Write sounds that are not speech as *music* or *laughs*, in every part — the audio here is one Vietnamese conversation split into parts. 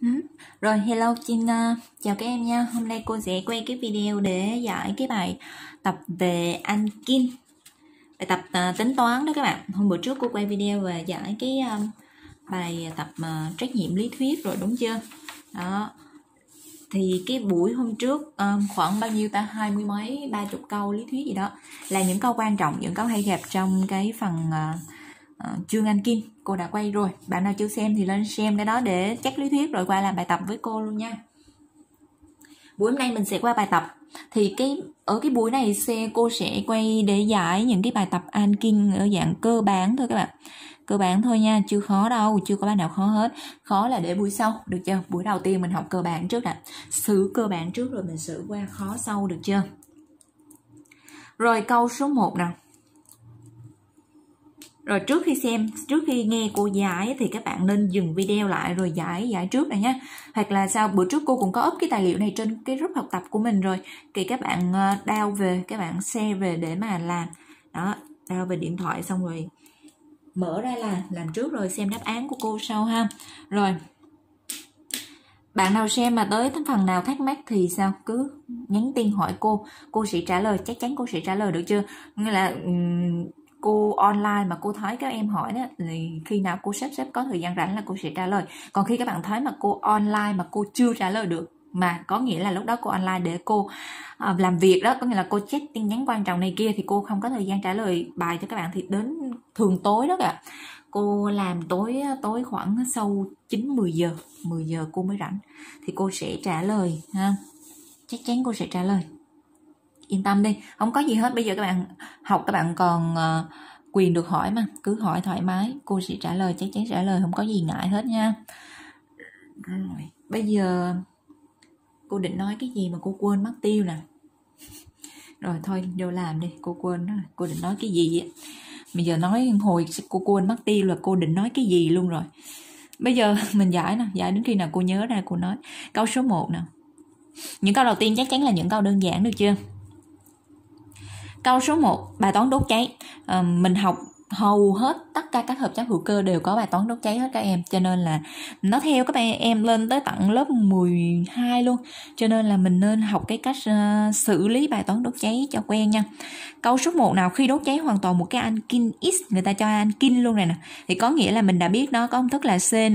Ừ. Rồi hello Gina ờ, chào các em nha. Hôm nay cô sẽ quay cái video để giải cái bài tập về kim Bài tập uh, tính toán đó các bạn. Hôm bữa trước cô quay video về giải cái um, bài tập uh, trách nhiệm lý thuyết rồi đúng chưa? Đó. Thì cái buổi hôm trước um, khoảng bao nhiêu ta hai mươi mấy ba chục câu lý thuyết gì đó là những câu quan trọng, những câu hay gặp trong cái phần uh, Ờ, Trương Anh Kim cô đã quay rồi bạn nào chưa xem thì lên xem cái đó để chắc lý thuyết rồi qua làm bài tập với cô luôn nha buổi hôm nay mình sẽ qua bài tập thì cái ở cái buổi này xe cô sẽ quay để giải những cái bài tập an kinh ở dạng cơ bản thôi các bạn cơ bản thôi nha chưa khó đâu chưa có bài nào khó hết khó là để buổi sau được chưa buổi đầu tiên mình học cơ bản trước nè xử cơ bản trước rồi mình xử qua khó sau được chưa rồi câu số 1 nào rồi trước khi xem trước khi nghe cô giải thì các bạn nên dừng video lại rồi giải giải trước này nhé hoặc là sau bữa trước cô cũng có up cái tài liệu này trên cái group học tập của mình rồi thì các bạn đao ờ, về các bạn share về để mà làm đó đao về điện thoại xong rồi mở ra là làm trước rồi xem đáp án của cô sau ha rồi bạn nào xem mà tới phần nào thắc mắc thì sao cứ nhắn tin hỏi cô cô sẽ trả lời chắc chắn cô sẽ trả lời được chưa nghĩa là cô online mà cô thấy các em hỏi đó, thì khi nào cô sắp xếp có thời gian rảnh là cô sẽ trả lời còn khi các bạn thấy mà cô online mà cô chưa trả lời được mà có nghĩa là lúc đó cô online để cô uh, làm việc đó có nghĩa là cô check tin nhắn quan trọng này kia thì cô không có thời gian trả lời bài cho các bạn thì đến thường tối đó cả cô làm tối tối khoảng sau 9 10 giờ 10 giờ cô mới rảnh thì cô sẽ trả lời ha chắc chắn cô sẽ trả lời yên tâm đi không có gì hết bây giờ các bạn học các bạn còn uh, quyền được hỏi mà cứ hỏi thoải mái cô sẽ trả lời chắc chắn trả lời không có gì ngại hết nha rồi bây giờ cô định nói cái gì mà cô quên mất tiêu nè *laughs* rồi thôi vô làm đi cô quên đó. cô định nói cái gì vậy bây giờ nói hồi cô quên mất tiêu là cô định nói cái gì luôn rồi bây giờ *laughs* mình giải nè giải đến khi nào cô nhớ ra cô nói câu số 1 nè những câu đầu tiên chắc chắn là những câu đơn giản được chưa câu số 1 bài toán đốt cháy à, mình học hầu hết tất cả các hợp chất hữu cơ đều có bài toán đốt cháy hết các em cho nên là nó theo các bạn em lên tới tận lớp 12 luôn cho nên là mình nên học cái cách uh, xử lý bài toán đốt cháy cho quen nha câu số 1 nào khi đốt cháy hoàn toàn một cái anh kin x người ta cho anh kin luôn này nè thì có nghĩa là mình đã biết nó có công thức là CN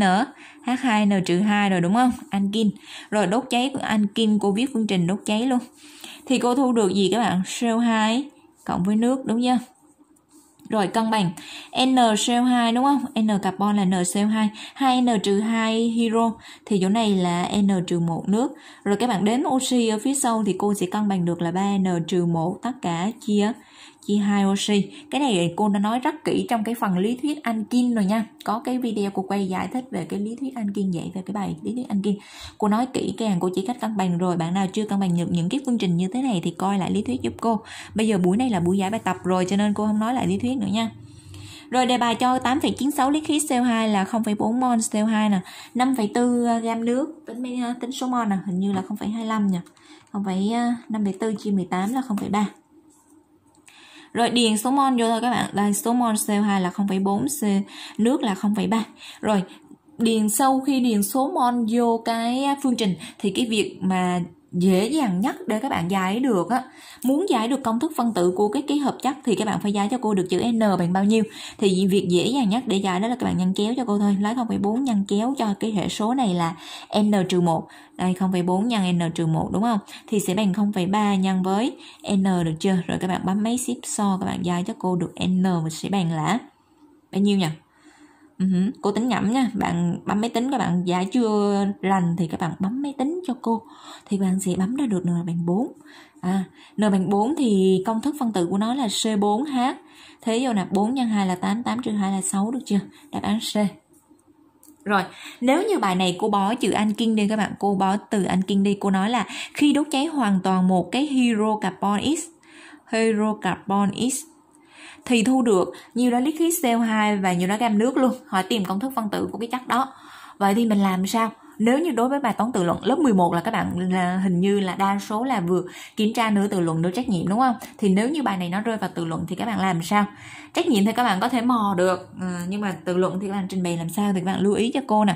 H2N-2 rồi đúng không anh kin rồi đốt cháy của kin cô viết phương trình đốt cháy luôn thì cô thu được gì các bạn CO2 cộng với nước đúng chưa? Rồi cân bằng N 2 đúng không? N carbon là N 2 2N trừ 2 hydro Thì chỗ này là N trừ 1 nước Rồi các bạn đếm oxy ở phía sau Thì cô sẽ cân bằng được là 3N trừ 1 Tất cả chia chia hai oxy cái này cô đã nói rất kỹ trong cái phần lý thuyết Ankin rồi nha có cái video cô quay giải thích về cái lý thuyết Ankin dạy về cái bài lý thuyết Ankin cô nói kỹ cái hàng cô chỉ cách cân bằng rồi bạn nào chưa cân bằng được những cái phương trình như thế này thì coi lại lý thuyết giúp cô bây giờ buổi này là buổi giải bài tập rồi cho nên cô không nói lại lý thuyết nữa nha rồi đề bài cho 8,96 lít khí CO2 là 0,4 mol CO2 nè, 5,4 ờ, gam nước, tính ờ, tính số mol nè, hình như là 0,25 nhỉ. 0,5,4 ờ, chia 18 là 0,3 rồi điền số mol vô thôi các bạn đây số mol CO2 là 0,4 C nước là 0,3 rồi điền sau khi điền số mol vô cái phương trình thì cái việc mà dễ dàng nhất để các bạn giải được á muốn giải được công thức phân tử của cái ký hợp chất thì các bạn phải giải cho cô được chữ n bằng bao nhiêu thì việc dễ dàng nhất để giải đó là các bạn nhân kéo cho cô thôi lấy 0,4 nhân kéo cho cái hệ số này là n trừ một đây 0,4 nhân n trừ một đúng không thì sẽ bằng 0,3 nhân với n được chưa rồi các bạn bấm máy ship so các bạn giải cho cô được n sẽ bằng là bao nhiêu nhỉ Ừ cô tính nhẩm nha bạn bấm máy tính các bạn giả chưa rành thì các bạn bấm máy tính cho cô thì bạn sẽ bấm ra được n bằng 4 à, n bằng 4 thì công thức phân tử của nó là C4H thế rồi nè 4 nhân 2 là 8 8 trừ 2 là 6 được chưa đáp án C rồi, nếu như bài này cô bó chữ Anh Kinh đi các bạn, cô bó từ Anh Kinh đi, cô nói là khi đốt cháy hoàn toàn một cái hydrocarbon X, hydrocarbon X thì thu được nhiều đó lít khí CO2 và nhiều đó gam nước luôn họ tìm công thức phân tử của cái chất đó vậy thì mình làm sao nếu như đối với bài toán tự luận lớp 11 là các bạn là hình như là đa số là vừa kiểm tra nửa tự luận nửa trách nhiệm đúng không thì nếu như bài này nó rơi vào tự luận thì các bạn làm sao trách nhiệm thì các bạn có thể mò được ừ, nhưng mà tự luận thì các bạn trình bày làm sao thì các bạn lưu ý cho cô nè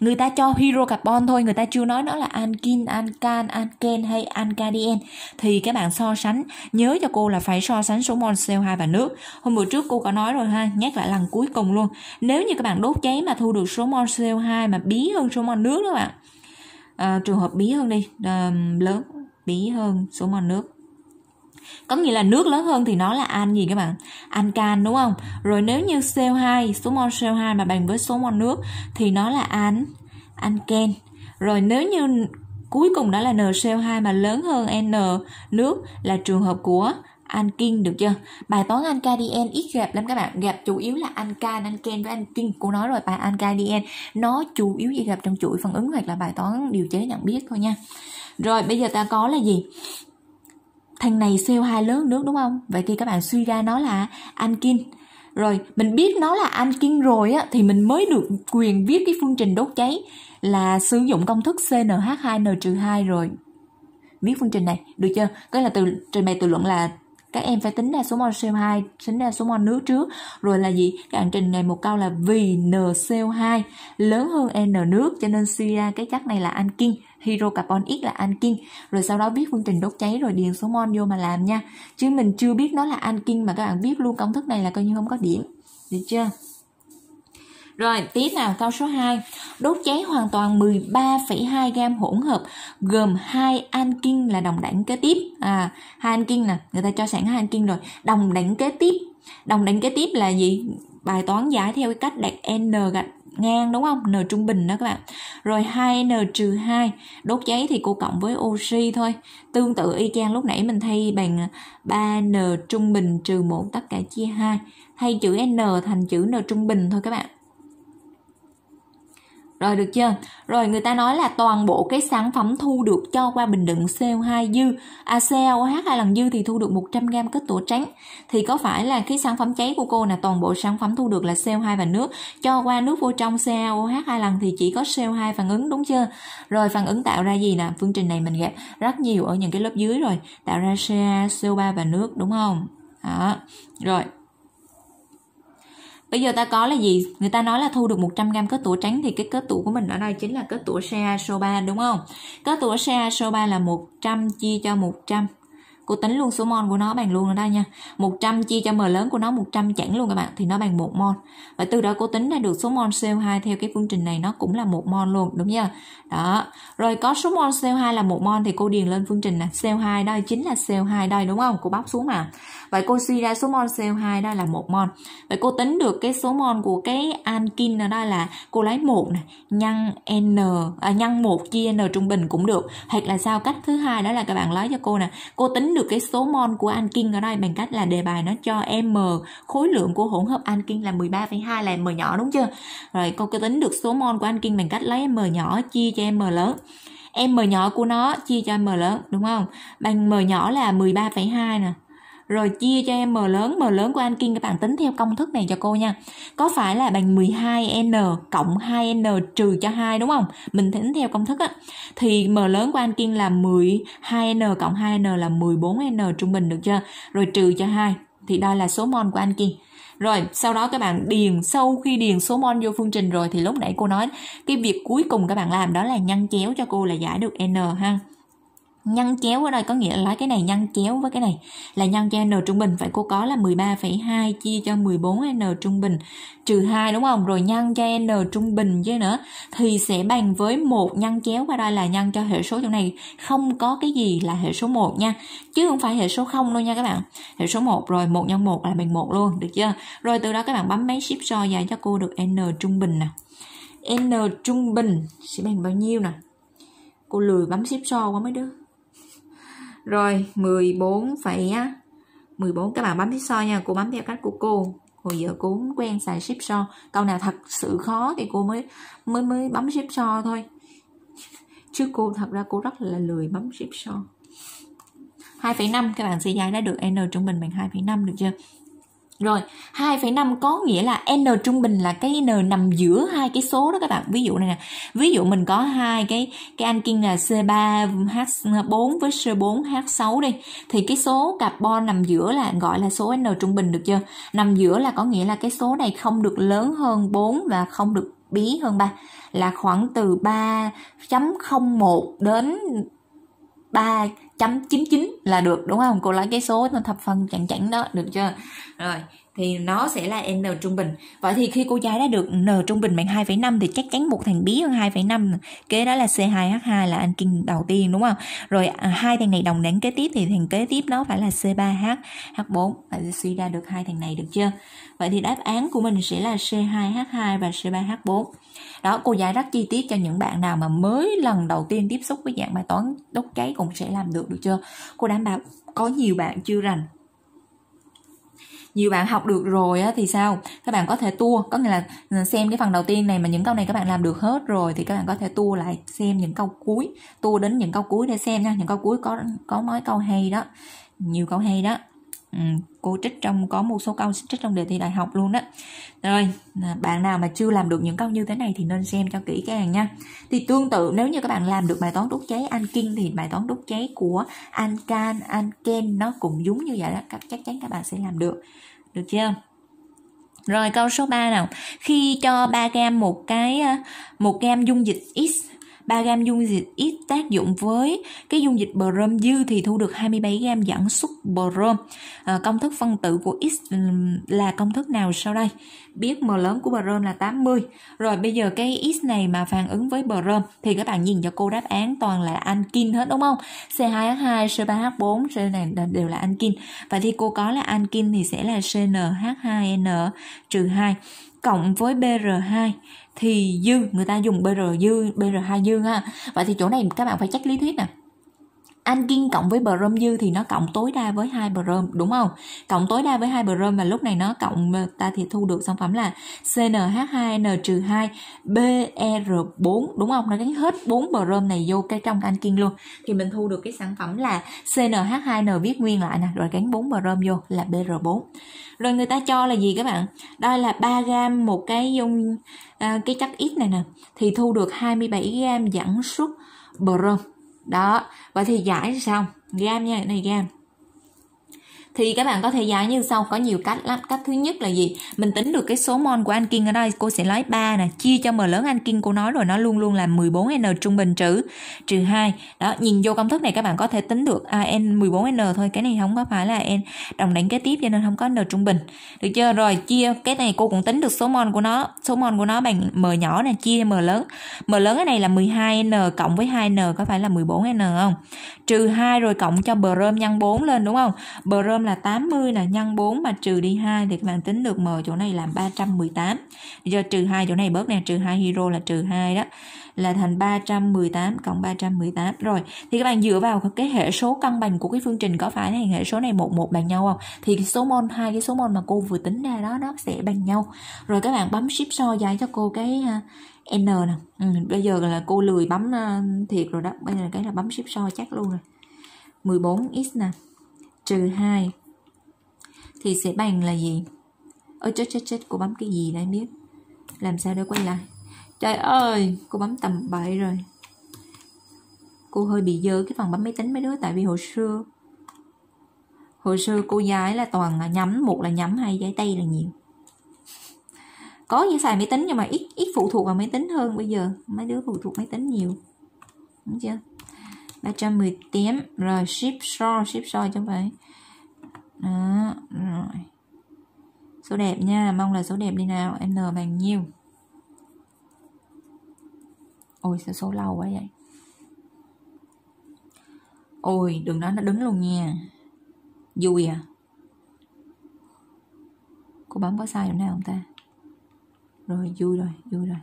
người ta cho hydrocarbon thôi người ta chưa nói nó là ankin ancan anken hay ancadien thì các bạn so sánh nhớ cho cô là phải so sánh số mol CO2 và nước hôm bữa trước cô có nói rồi ha nhắc lại lần cuối cùng luôn nếu như các bạn đốt cháy mà thu được số mol CO2 mà bí hơn số mol nước nước đó bạn à, trường hợp bí hơn đi à, lớn bí hơn số mol nước có nghĩa là nước lớn hơn thì nó là an gì các bạn an can đúng không rồi nếu như CO2 số mol CO2 mà bằng với số mol nước thì nó là an anken rồi nếu như cuối cùng đó là NCO2 mà lớn hơn N nước là trường hợp của an kinh được chưa bài toán an KDN ít gặp lắm các bạn gặp chủ yếu là an can an ken với an kinh cô nói rồi bài an KDN nó chủ yếu gì gặp trong chuỗi phản ứng hoặc là bài toán điều chế nhận biết thôi nha rồi bây giờ ta có là gì thằng này CO2 lớn nước đúng không vậy thì các bạn suy ra nó là kinh rồi mình biết nó là kinh rồi á thì mình mới được quyền viết cái phương trình đốt cháy là sử dụng công thức CNH2N-2 rồi viết phương trình này được chưa cái là từ trình bày từ luận là các em phải tính ra số mol CO2 tính ra số mol nước trước rồi là gì các bạn trình ngày một câu là vì NCO2 lớn hơn N nước cho nên suy ra cái chất này là ankin hydrocarbon X là ankin rồi sau đó biết phương trình đốt cháy rồi điền số mol vô mà làm nha chứ mình chưa biết nó là ankin mà các bạn biết luôn công thức này là coi như không có điểm được chưa rồi, tiếp nào câu số 2. Đốt cháy hoàn toàn 13,2 gam hỗn hợp gồm hai ankin là đồng đẳng kế tiếp. À, hai ankin nè, người ta cho sẵn hai ankin rồi. Đồng đẳng kế tiếp. Đồng đẳng kế tiếp là gì? Bài toán giải theo cái cách đặt n gạch ngang đúng không? N trung bình đó các bạn. Rồi 2n trừ 2, đốt cháy thì cô cộng với oxy thôi. Tương tự y chang lúc nãy mình thay bằng 3n trung bình trừ 1 tất cả chia 2. Thay chữ n thành chữ n trung bình thôi các bạn rồi được chưa rồi người ta nói là toàn bộ cái sản phẩm thu được cho qua bình đựng CO2 dư à COH hai lần dư thì thu được 100 g kết tủa trắng thì có phải là cái sản phẩm cháy của cô là toàn bộ sản phẩm thu được là CO2 và nước cho qua nước vô trong COH hai lần thì chỉ có CO2 phản ứng đúng chưa rồi phản ứng tạo ra gì nè phương trình này mình gặp rất nhiều ở những cái lớp dưới rồi tạo ra CO2 và nước đúng không đó rồi bây giờ ta có là gì người ta nói là thu được 100 gram kết tủa trắng thì cái kết tủa của mình ở đây chính là kết tủa số 3 đúng không kết tủa số 3 là 100 chia cho 100 cô tính luôn số mol của nó bằng luôn ở đây nha 100 chia cho m lớn của nó 100 chẵn luôn các bạn thì nó bằng một mol và từ đó cô tính ra được số mol CO2 theo cái phương trình này nó cũng là một mol luôn đúng chưa đó rồi có số mol CO2 là một mol thì cô điền lên phương trình là CO2 đây chính là CO2 đây đúng không cô bóc xuống mà vậy cô suy ra số mol CO2 đây là một mol vậy cô tính được cái số mol của cái ankin ở đây là cô lấy một nhân n à, nhân một chia n trung bình cũng được hoặc là sao cách thứ hai đó là các bạn lấy cho cô nè cô tính được cái số mol của ankin ở đây bằng cách là đề bài nó cho m khối lượng của hỗn hợp ankin là 13,2 là m nhỏ đúng chưa rồi cô cứ tính được số mol của ankin bằng cách lấy m nhỏ chia cho m lớn m nhỏ của nó chia cho m lớn đúng không bằng m nhỏ là 13,2 nè rồi chia cho em m lớn m lớn của anh kiên các bạn tính theo công thức này cho cô nha có phải là bằng 12n cộng 2n trừ cho 2 đúng không mình tính theo công thức á thì m lớn của anh kiên là 12n cộng 2n là 14n trung bình được chưa rồi trừ cho 2 thì đây là số mol của anh kiên rồi sau đó các bạn điền sau khi điền số mol vô phương trình rồi thì lúc nãy cô nói cái việc cuối cùng các bạn làm đó là nhân chéo cho cô là giải được n ha nhân chéo ở đây có nghĩa là cái này nhân chéo với cái này là nhân cho n trung bình. phải cô có là 13,2 chia cho 14n trung bình trừ 2 đúng không? Rồi nhân cho n trung bình chứ nữa thì sẽ bằng với một nhân chéo qua đây là nhân cho hệ số trong này không có cái gì là hệ số 1 nha. Chứ không phải hệ số 0 đâu nha các bạn. Hệ số 1 rồi 1 nhân 1 là bằng 1 luôn, được chưa? Rồi từ đó các bạn bấm máy ship cho dài cho cô được n trung bình nè. n trung bình sẽ bằng bao nhiêu nè? Cô lười bấm ship so quá mấy đứa. Rồi 14,14 14 các bạn bấm tiếp so nha, cô bấm theo cách của cô. Hồi giờ cô cũng quen xài ship so. Câu nào thật sự khó thì cô mới mới mới bấm ship so thôi. Chứ cô thật ra cô rất là lười bấm ship so. 2,5 các bạn sẽ giải đã được n trung bình bằng 2,5 được chưa? Rồi, 2,5 có nghĩa là n trung bình là cái n nằm giữa hai cái số đó các bạn. Ví dụ này nè. Ví dụ mình có hai cái cái anh anking là C3 H4 với C4 H6 đi thì cái số carbon nằm giữa là gọi là số n trung bình được chưa? Nằm giữa là có nghĩa là cái số này không được lớn hơn 4 và không được bí hơn 3 là khoảng từ 3.01 đến 3 chấm chín chín là được đúng không cô lấy cái số thập phân chẳng chẵn đó được chưa rồi thì nó sẽ là n trung bình vậy thì khi cô gái đã được n trung bình bằng 2,5 thì chắc chắn một thằng bí hơn 2,5 kế đó là C2H2 là anh kinh đầu tiên đúng không rồi à, hai thằng này đồng đẳng kế tiếp thì thằng kế tiếp nó phải là C3H H4 bạn suy ra được hai thằng này được chưa vậy thì đáp án của mình sẽ là C2H2 và C3H4 đó cô giải rất chi tiết cho những bạn nào mà mới lần đầu tiên tiếp xúc với dạng bài toán đốt cháy cũng sẽ làm được được chưa cô đảm bảo có nhiều bạn chưa rành nhiều bạn học được rồi á, thì sao các bạn có thể tua có nghĩa là ừ, xem cái phần đầu tiên này mà những câu này các bạn làm được hết rồi thì các bạn có thể tua lại xem những câu cuối tua đến những câu cuối để xem nha những câu cuối có có mấy câu hay đó nhiều câu hay đó Ừ, cô trích trong có một số câu trích trong đề thi đại học luôn đó rồi à, bạn nào mà chưa làm được những câu như thế này thì nên xem cho kỹ càng nha thì tương tự nếu như các bạn làm được bài toán đốt cháy anh kinh thì bài toán đốt cháy của anh can anh ken nó cũng giống như vậy đó chắc chắn các bạn sẽ làm được được chưa rồi câu số 3 nào khi cho 3 gam một cái à, một gam dung dịch x 3 gam dung dịch ít tác dụng với cái dung dịch brom dư thì thu được 27 gam dẫn xuất brom. À, công thức phân tử của x ừ, là công thức nào sau đây? Biết m lớn của brom là 80. Rồi bây giờ cái x này mà phản ứng với brom thì các bạn nhìn cho cô đáp án toàn là ankin hết đúng không? C2H2, C3H4, C này đều là ankin. Và thì cô có là ankin thì sẽ là CNH2N trừ 2 cộng với BR2 thì dư người ta dùng BR dư BR2 dư ha vậy thì chỗ này các bạn phải chắc lý thuyết nè Anking cộng với Brom dư thì nó cộng tối đa với hai Brom đúng không? Cộng tối đa với hai Brom và lúc này nó cộng ờ, ta thì thu được sản phẩm là CNH2N-2 BR4 e đúng không? Nó gắn hết bốn Brom này vô cái trong Anking luôn. Thì mình thu được cái sản phẩm là CNH2N viết nguyên lại nè, rồi gắn bốn Brom vô là BR4. Rồi người ta cho là gì các bạn? Đây là 3 gram một cái dung à, cái chất ít này nè thì thu được 27 gram dẫn xuất brom đó vậy thì giải xong gam nha này gam thì các bạn có thể giải như sau có nhiều cách lắm cách thứ nhất là gì mình tính được cái số mol của anh ankin ở đây cô sẽ lấy 3 nè chia cho m lớn anh ankin cô nói rồi nó luôn luôn là 14n trung bình trừ trừ hai đó nhìn vô công thức này các bạn có thể tính được an à, 14n thôi cái này không có phải là n đồng đẳng kế tiếp cho nên không có n trung bình được chưa rồi chia cái này cô cũng tính được số mol của nó số mol của nó bằng m nhỏ nè chia m lớn m lớn cái này là 12n cộng với 2n có phải là 14n không trừ 2 rồi cộng cho brom nhân 4 lên đúng không brom là 80 là nhân 4 mà trừ đi 2 thì các bạn tính được m chỗ này làm 318. Giờ trừ 2 chỗ này bớt nè, trừ 2 hero là trừ 2 đó là thành 318 cộng 318. Rồi, thì các bạn dựa vào cái hệ số cân bằng của cái phương trình có phải này hệ số này một một bằng nhau không? Thì cái số mol hai cái số mol mà cô vừa tính ra đó nó sẽ bằng nhau. Rồi các bạn bấm shift so dài cho cô cái à, n nè. Ừ, bây giờ là cô lười bấm à, thiệt rồi đó. Bây giờ cái là bấm shift so chắc luôn rồi. 14x nè trừ 2 thì sẽ bằng là gì? Ôi chết chết chết, cô bấm cái gì đấy biết Làm sao để quay lại Trời ơi, cô bấm tầm bậy rồi Cô hơi bị dơ cái phần bấm máy tính mấy đứa Tại vì hồi xưa Hồi xưa cô gái là toàn là nhắm Một là nhắm, hai giấy tay là nhiều Có những xài máy tính nhưng mà ít ít phụ thuộc vào máy tính hơn Bây giờ mấy đứa phụ thuộc máy tính nhiều Đúng chưa? 310 tiếng rồi ship show ship show cho vậy đó rồi số đẹp nha mong là số đẹp đi nào n bằng nhiêu ôi sao số lâu quá vậy ôi đừng nói nó đứng luôn nha vui à cô bấm có sai chỗ nào không ta rồi vui rồi vui rồi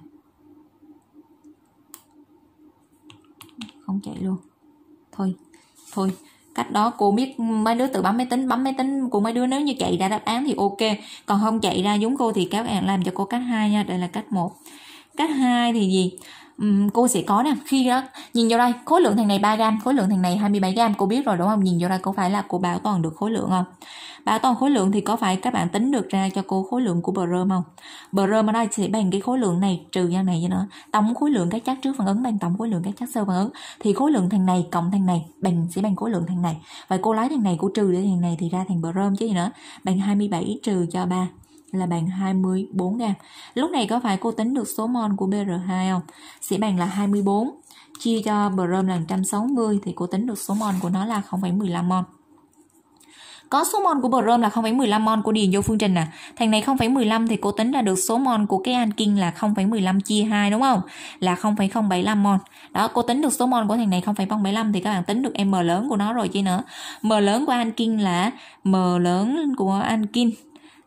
không chạy luôn thôi thôi cách đó cô biết mấy đứa tự bấm máy tính bấm máy tính của mấy đứa nếu như chạy ra đáp án thì ok còn không chạy ra giống cô thì các bạn làm cho cô cách hai nha đây là cách một cách hai thì gì cô sẽ có nè khi đó nhìn vào đây khối lượng thằng này 3 gram khối lượng thằng này 27 gram cô biết rồi đúng không nhìn vào đây cô phải là cô bảo toàn được khối lượng không bảo toàn khối lượng thì có phải các bạn tính được ra cho cô khối lượng của rơm không rơm ở đây sẽ bằng cái khối lượng này trừ ra này cho nó tổng khối lượng các chất trước phản ứng bằng tổng khối lượng các chất sau phản ứng thì khối lượng thằng này cộng thằng này bằng sẽ bằng khối lượng thằng này vậy cô lấy thằng này cô trừ để thằng này thì ra thằng rơm chứ gì nữa bằng 27 trừ cho 3 là bằng 24 gam. Lúc này có phải cô tính được số mol của BR2 không? Sẽ bằng là 24 chia cho brom là 160 thì cô tính được số mol của nó là 0,15 mol. Có số mol của brom là 0,15 mol cô điền vô phương trình nè. À? Thằng này 0,15 thì cô tính ra được số mol của cái ankin là 0,15 chia 2 đúng không? Là 0,075 mol. Đó, cô tính được số mol của thằng này 0,075 thì các bạn tính được m lớn của nó rồi chứ nữa. M lớn của ankin là m lớn của ankin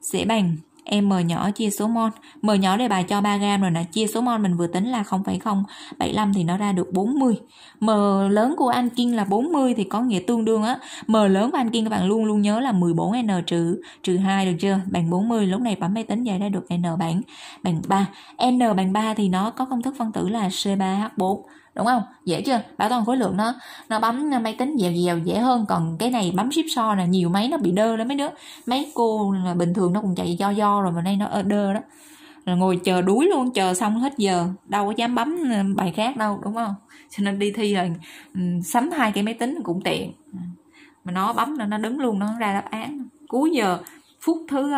sẽ bằng em m nhỏ chia số mol m nhỏ đề bài cho 3 gam rồi nè chia số mol mình vừa tính là 0,075 thì nó ra được 40 m lớn của anh Kim là 40 thì có nghĩa tương đương á m lớn của anh Kim các bạn luôn luôn nhớ là 14 n trừ trừ 2 được chưa bằng 40 lúc này bấm máy tính giải ra được n bằng bằng 3 n bằng 3 thì nó có công thức phân tử là C3H4 đúng không dễ chưa bảo toàn khối lượng nó nó bấm máy tính dèo dèo dễ hơn còn cái này bấm ship so là nhiều máy nó bị đơ lắm mấy đứa mấy cô là bình thường nó cũng chạy do do rồi mà nay nó đơ đó rồi ngồi chờ đuối luôn chờ xong hết giờ đâu có dám bấm ừ, bài khác đâu đúng không *laughs* cho nên đi thi là ừ, sắm hai cái máy tính cũng tiện mà nó bấm là nó đứng luôn nó ra đáp án cuối giờ phút thứ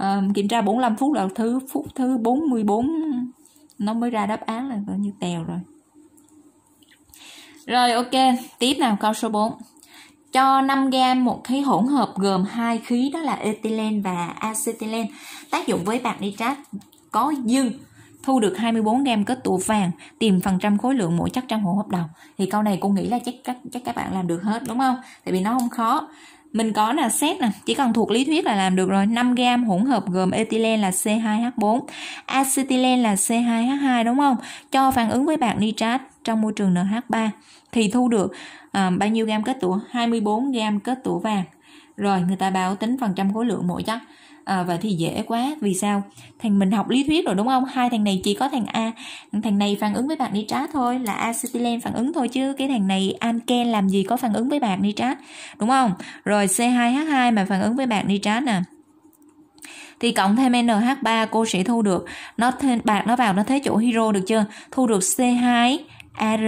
uh, kiểm tra 45 phút là thứ phút thứ 44 nó mới ra đáp án là coi như tèo rồi rồi ok, tiếp nào câu số 4. Cho 5 gam một khí hỗn hợp gồm hai khí đó là ethylene và acetylene tác dụng với bạc nitrat có dư thu được 24 gam kết tụ vàng tìm phần trăm khối lượng mỗi chất trong hỗn hợp đầu thì câu này cô nghĩ là chắc các chắc các bạn làm được hết đúng không tại vì nó không khó mình có là xét nè chỉ cần thuộc lý thuyết là làm được rồi 5 gam hỗn hợp gồm ethylene là C2H4 acetylen là C2H2 đúng không cho phản ứng với bạc nitrat trong môi trường NH3 thì thu được à, bao nhiêu gam kết tủa 24 gam kết tủa vàng rồi người ta báo tính phần trăm khối lượng mỗi chất à, và thì dễ quá vì sao thằng mình học lý thuyết rồi đúng không hai thằng này chỉ có thằng a thằng này phản ứng với bạc nitrat thôi là acetylen phản ứng thôi chứ cái thằng này anken làm gì có phản ứng với bạc nitrat đúng không rồi C2H2 mà phản ứng với bạc nitrat nè thì cộng thêm NH3 cô sẽ thu được nó thêm bạc nó vào nó thế chỗ hydro được chưa thu được C2 Ar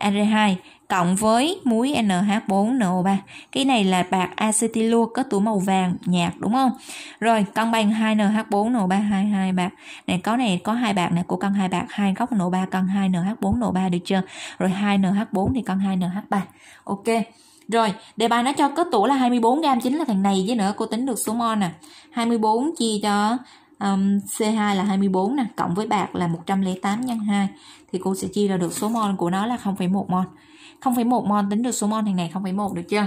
Ar2 cộng với muối NH4NO3. Cái này là bạc acetilua có tuổi màu vàng nhạt đúng không? Rồi cân bằng 2NH4NO3 22 bạc. Này có này có hai bạc này của cân hai bạc, hai góc NO3 cân 2NH4NO3 được chưa? Rồi 2NH4 thì cân 2NH3. Ok. Rồi, đề bài nó cho kết tủ là 24 gram chính là thằng này với nữa cô tính được số mol nè. 24 chia cho um, C2 là 24 nè, cộng với bạc là 108 nhân 2 thì cô sẽ chia ra được số mol của nó là 0,1 mol. 0,1 mol tính được số mol thằng này 0,1 được chưa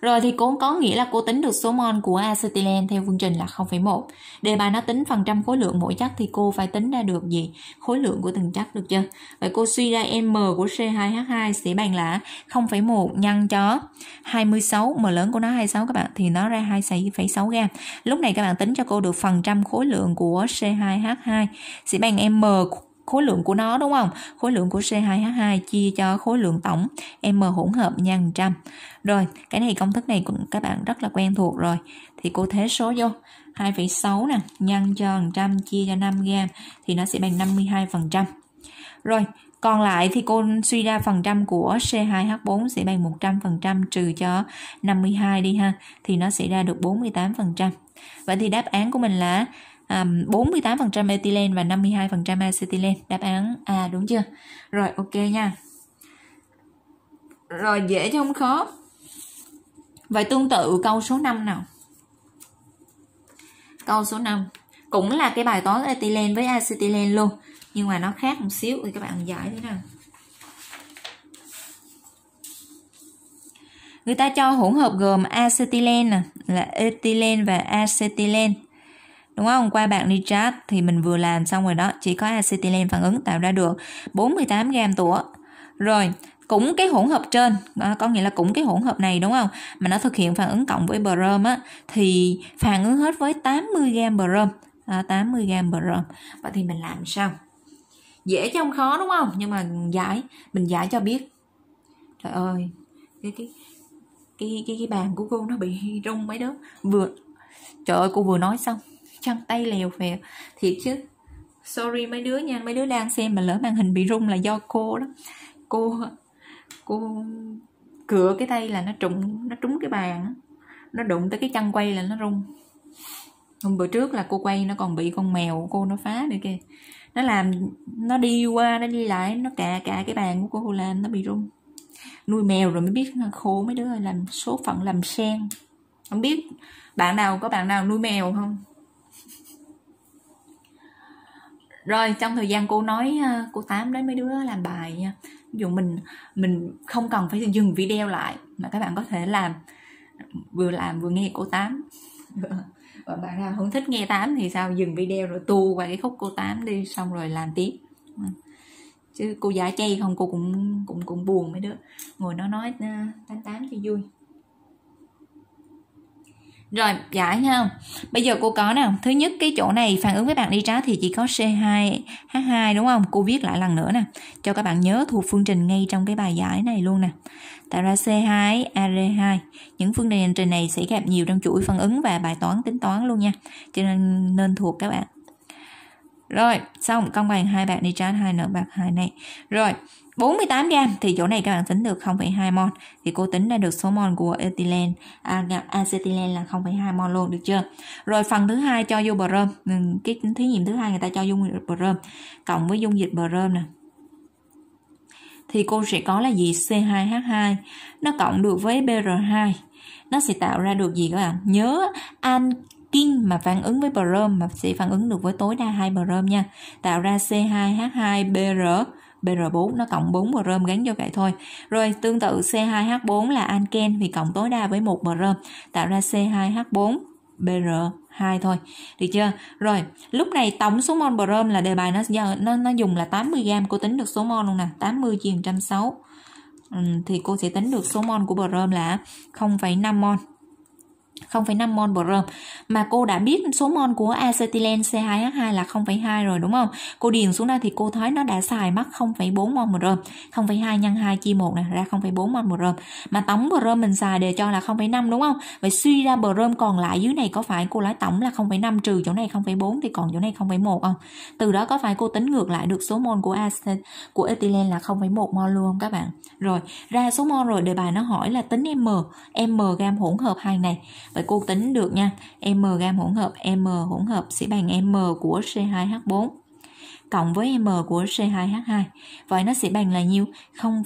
rồi thì cũng có nghĩa là cô tính được số mol của acetylene theo phương trình là 0,1. Đề bài nó tính phần trăm khối lượng mỗi chất thì cô phải tính ra được gì? Khối lượng của từng chất được chưa? Vậy cô suy ra M của C2H2 sẽ bằng là 0,1 nhân cho 26, M lớn của nó 26 các bạn thì nó ra 26,6 gam. Lúc này các bạn tính cho cô được phần trăm khối lượng của C2H2 sẽ bằng M khối lượng của nó đúng không? Khối lượng của C2H2 chia cho khối lượng tổng M hỗn hợp nhân trăm. Rồi, cái này công thức này cũng các bạn rất là quen thuộc rồi. Thì cô thế số vô 2,6 nè, nhân cho 100 chia cho 5 gam thì nó sẽ bằng 52%. Rồi, còn lại thì cô suy ra phần trăm của C2H4 sẽ bằng 100% trừ cho 52 đi ha thì nó sẽ ra được 48%. Vậy thì đáp án của mình là um, 48% ethylene và 52% acetylene đáp án A đúng chưa rồi ok nha rồi dễ chứ không khó Vậy tương tự câu số 5 nào Câu số 5 Cũng là cái bài toán ethylene với acetylene luôn Nhưng mà nó khác một xíu thì các bạn giải thế nào Người ta cho hỗn hợp gồm acetylene là ethylene và acetylene Đúng không? Qua bạn nitrat thì mình vừa làm xong rồi đó, chỉ có acetylen phản ứng tạo ra được 48 gram tủa. Rồi, cũng cái hỗn hợp trên có nghĩa là cũng cái hỗn hợp này đúng không mà nó thực hiện phản ứng cộng với brom á thì phản ứng hết với 80 g brom à, 80 g brom vậy thì mình làm sao dễ chứ không khó đúng không nhưng mà giải mình giải cho biết trời ơi cái cái cái cái, cái bàn của cô nó bị rung mấy đứa vừa trời ơi cô vừa nói xong chân tay lèo phèo thiệt chứ sorry mấy đứa nha mấy đứa đang xem mà lỡ màn hình bị rung là do cô đó cô cô cửa cái tay là nó trúng nó trúng cái bàn nó đụng tới cái chân quay là nó rung hôm bữa trước là cô quay nó còn bị con mèo cô nó phá nữa kìa nó làm nó đi qua nó đi lại nó cà cà cái bàn của cô làm nó bị rung nuôi mèo rồi mới biết khô mấy đứa làm số phận làm sen không biết bạn nào có bạn nào nuôi mèo không rồi trong thời gian cô nói ờ, cô tám đến mấy đứa làm bài nha ví dụ mình mình không cần phải dừng video lại mà các bạn có thể làm vừa làm vừa nghe cô tám *laughs* và bạn nào không thích nghe tám thì sao dừng video rồi tu qua cái khúc cô tám đi xong rồi làm tiếp chứ cô giả chay không cô cũng cũng cũng buồn mấy đứa ngồi nó nói ờ, tám tám cho vui rồi, giải nha. Bây giờ cô có nè. Thứ nhất, cái chỗ này phản ứng với bạn đi trái thì chỉ có C2H2 đúng không? Cô viết lại lần nữa nè. Cho các bạn nhớ thuộc phương trình ngay trong cái bài giải này luôn nè. Tạo ra C2, Ar2. Những phương trình này sẽ gặp nhiều trong chuỗi phản ứng và bài toán tính toán luôn nha. Cho nên nên thuộc các bạn. Rồi, xong công bằng hai bạn đi trái hai nợ bạc hai này. Rồi, 48 gram thì chỗ này các bạn tính được 0,2 mol thì cô tính ra được số mol của ethylene à, dạ, acetylene là 0,2 mol luôn được chưa rồi phần thứ hai cho vô brom ừ, cái thí nghiệm thứ hai người ta cho dung dịch brom cộng với dung dịch brom nè thì cô sẽ có là gì C2H2 nó cộng được với BR2 nó sẽ tạo ra được gì các bạn nhớ an King mà phản ứng với brom mà sẽ phản ứng được với tối đa hai brom nha tạo ra C2H2BR BR4 nó cộng 4 brom gắn vô vậy thôi rồi tương tự C2H4 là anken vì cộng tối đa với một brom tạo ra C2H4 BR2 thôi. Được chưa? Rồi, lúc này tổng số mol brom là đề bài nó nó nó dùng là 80 g cô tính được số mol luôn nè, 80 chia 106 Ừ, thì cô sẽ tính được số mol của brom là 0,5 mol. 0,5 mol brom mà cô đã biết số mol của acetylen C2H2 là 0,2 rồi đúng không? Cô điền xuống đây thì cô thấy nó đã xài mất 0,4 mol brom, 0,2 nhân 2 chia 1 này ra 0,4 mol brom. Mà tổng brom mình xài đều cho là 0,5 đúng không? Vậy suy ra brom còn lại dưới này có phải cô lấy tổng là 0,5 trừ chỗ này 0,4 thì còn chỗ này 0,1 không? Từ đó có phải cô tính ngược lại được số mol của acet của ethylene là 0,1 mol luôn không các bạn? Rồi, ra số mol rồi đề bài nó hỏi là tính M, M gam hỗn hợp hai này. Vậy Vậy cô tính được nha, M gam hỗn hợp M hỗn hợp sẽ bằng M của C2H4 cộng với M của C2H2. Vậy nó sẽ bằng là nhiêu? 0,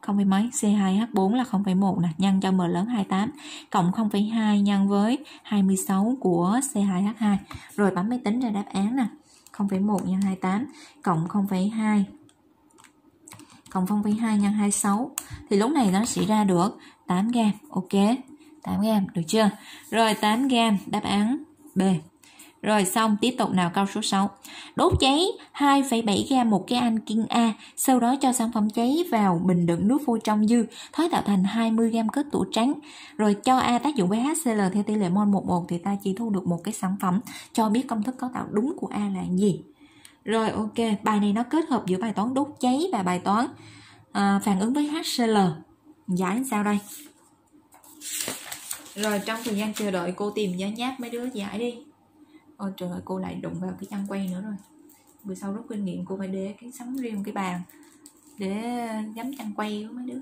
không phải mấy C2H4 là 0,1 nè nhân cho M lớn 28 cộng 0,2 nhân với 26 của C2H2 rồi bấm máy tính ra đáp án nè 0,1 nhân 28 cộng 0,2 cộng 0,2 nhân 26 thì lúc này nó sẽ ra được 8 gam ok 8g được chưa rồi 8g đáp án B rồi xong tiếp tục nào câu số 6 Đốt cháy 2,7 g một cái anh kiên A Sau đó cho sản phẩm cháy vào bình đựng nước phôi trong dư Thói tạo thành 20 g kết tủa trắng Rồi cho A tác dụng với HCl theo tỷ lệ mol 11 Thì ta chỉ thu được một cái sản phẩm Cho biết công thức cấu tạo đúng của A là gì Rồi ok bài này nó kết hợp giữa bài toán đốt cháy và bài toán à, phản ứng với HCl Giải sao đây rồi trong thời gian chờ đợi cô tìm giá nháp mấy đứa giải đi ôi trời ơi cô lại đụng vào cái chăn quay nữa rồi bữa sau rút kinh nghiệm cô phải để cái sắm riêng cái bàn để dám chăn quay của mấy đứa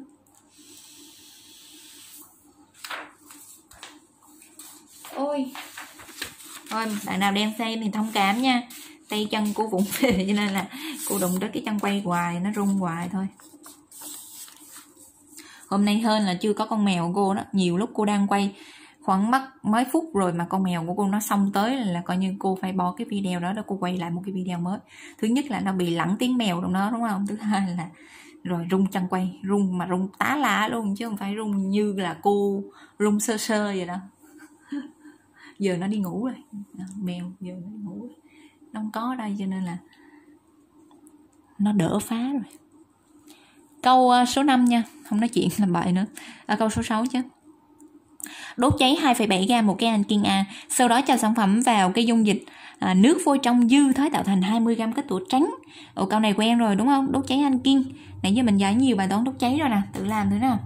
ôi thôi bạn nào đem xem thì thông cảm nha tay chân cô vụng về cho nên là cô đụng tới cái chân quay hoài nó rung hoài thôi hôm nay hơn là chưa có con mèo của cô đó nhiều lúc cô đang quay khoảng mất mấy phút rồi mà con mèo của cô nó xong tới là, coi như cô phải bỏ cái video đó để cô quay lại một cái video mới thứ nhất là nó bị lẳng tiếng mèo trong đó đúng không thứ hai là rồi rung chân quay rung mà rung tá lá luôn chứ không phải rung như là cô rung sơ sơ vậy đó *laughs* giờ nó đi ngủ rồi mèo giờ nó đi ngủ rồi nó không có đây cho nên là nó đỡ phá rồi câu à, số 5 nha không nói chuyện làm bậy nữa à, câu số 6 chứ đốt cháy 2,7 gam một cái anking A, sau đó cho sản phẩm vào cái dung dịch à, nước vôi trong dư thối tạo thành 20 gam kết tủa trắng. Ồ câu này quen rồi đúng không? Đốt cháy anking. Nãy giờ mình giải nhiều bài toán đốt cháy rồi nè, tự làm thử nào.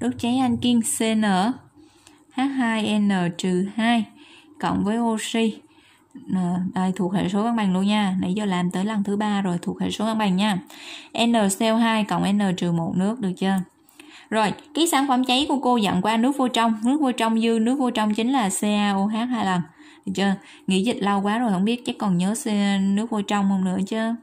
Đốt cháy anking CN H2N-2 cộng với oxy đây ờ, thuộc hệ số cân bằng luôn nha nãy giờ làm tới lần thứ ba rồi thuộc hệ số cân bằng nha n CO2 cộng n trừ một nước được chưa rồi, cái sản phẩm cháy của cô dẫn qua nước vô trong, nước vô trong dư, nước vô trong chính là CaOH hai lần. Được chưa? Nghĩ dịch lâu quá rồi không biết chắc còn nhớ nước vô trong không nữa chưa?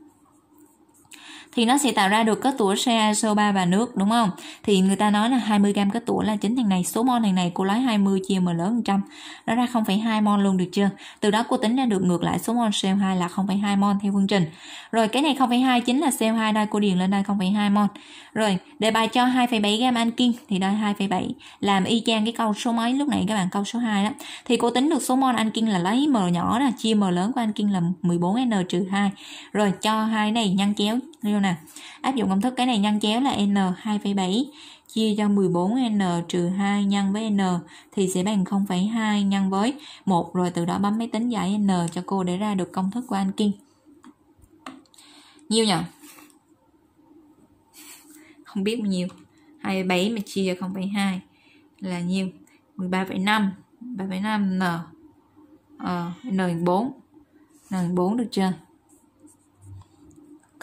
thì nó sẽ tạo ra được kết tủa CaSO3 và nước đúng không thì người ta nói là 20 g kết tủa là chính thằng này số mol thằng này cô lấy 20 chia m lớn 100 nó ra 0,2 mol luôn được chưa từ đó cô tính ra được ngược lại số mol CO2 là 0,2 mol theo phương trình rồi cái này 0,2 chính là CO2 đây cô điền lên đây 0,2 mol rồi đề bài cho 2,7 g ankin thì đây 2,7 làm y chang cái câu số mấy lúc nãy các bạn câu số 2 đó thì cô tính được số mol ankin là lấy m nhỏ là chia m lớn của ankin là 14n trừ 2 rồi cho hai này nhân chéo nè áp dụng công thức cái này nhân chéo là n 2,7 chia cho 14n trừ 2 nhân với n thì sẽ bằng 0,2 nhân với 1 rồi từ đó bấm máy tính giải n cho cô để ra được công thức của anh Kim nhiêu nhỉ không biết bao nhiêu 27 mà chia 0,2 là nhiêu 13,5 3,5 n ờ, n 4 n 4 được chưa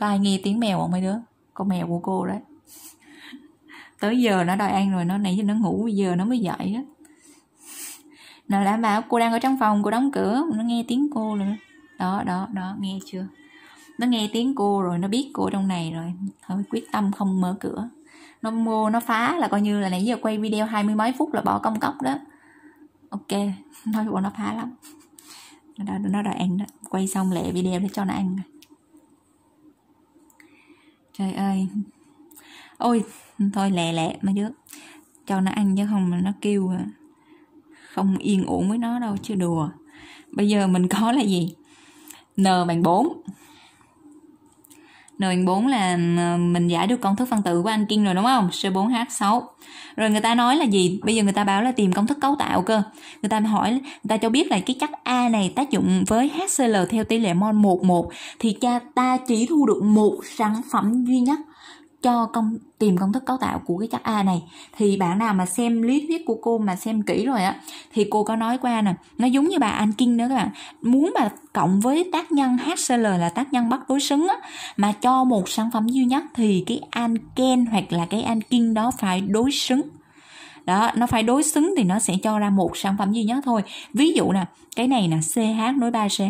có ai nghe tiếng mèo không mấy đứa con mèo của cô đấy tới giờ nó đòi ăn rồi nó nãy giờ nó ngủ bây giờ nó mới dậy đó nó đã bảo cô đang ở trong phòng cô đóng cửa nó nghe tiếng cô nữa, đó đó đó nghe chưa nó nghe tiếng cô rồi nó biết cô trong này rồi thôi quyết tâm không mở cửa nó mua nó phá là coi như là nãy giờ quay video hai mươi mấy phút là bỏ công cốc đó ok *laughs* nói bọn nó phá lắm nó đòi, nó đòi ăn đó quay xong lẹ video để cho nó ăn trời ơi ôi thôi lẹ lẹ mấy đứa cho nó ăn chứ không mà nó kêu à. không yên ổn với nó đâu chứ đùa bây giờ mình có là gì n bằng 4 N4 là ờ, mình giải được công thức phân tử của anh Kim rồi đúng không? C4H6. Rồi người ta nói là gì? Bây giờ người ta báo là tìm công thức cấu tạo cơ. Người ta hỏi người ta cho biết là cái chất A này tác dụng với HCl theo tỷ lệ mol 11 thì cha ta chỉ thu được một sản phẩm duy nhất cho công tìm công thức cấu tạo của cái chất A này thì bạn nào mà xem lý thuyết của cô mà xem kỹ rồi á thì cô có nói qua nè nó giống như bà An Kinh nữa các bạn muốn mà cộng với tác nhân HCl là tác nhân bắt đối xứng á mà cho một sản phẩm duy nhất thì cái anken hoặc là cái ankin đó phải đối xứng đó nó phải đối xứng thì nó sẽ cho ra một sản phẩm duy nhất thôi ví dụ nè cái này nè CH nối ba CH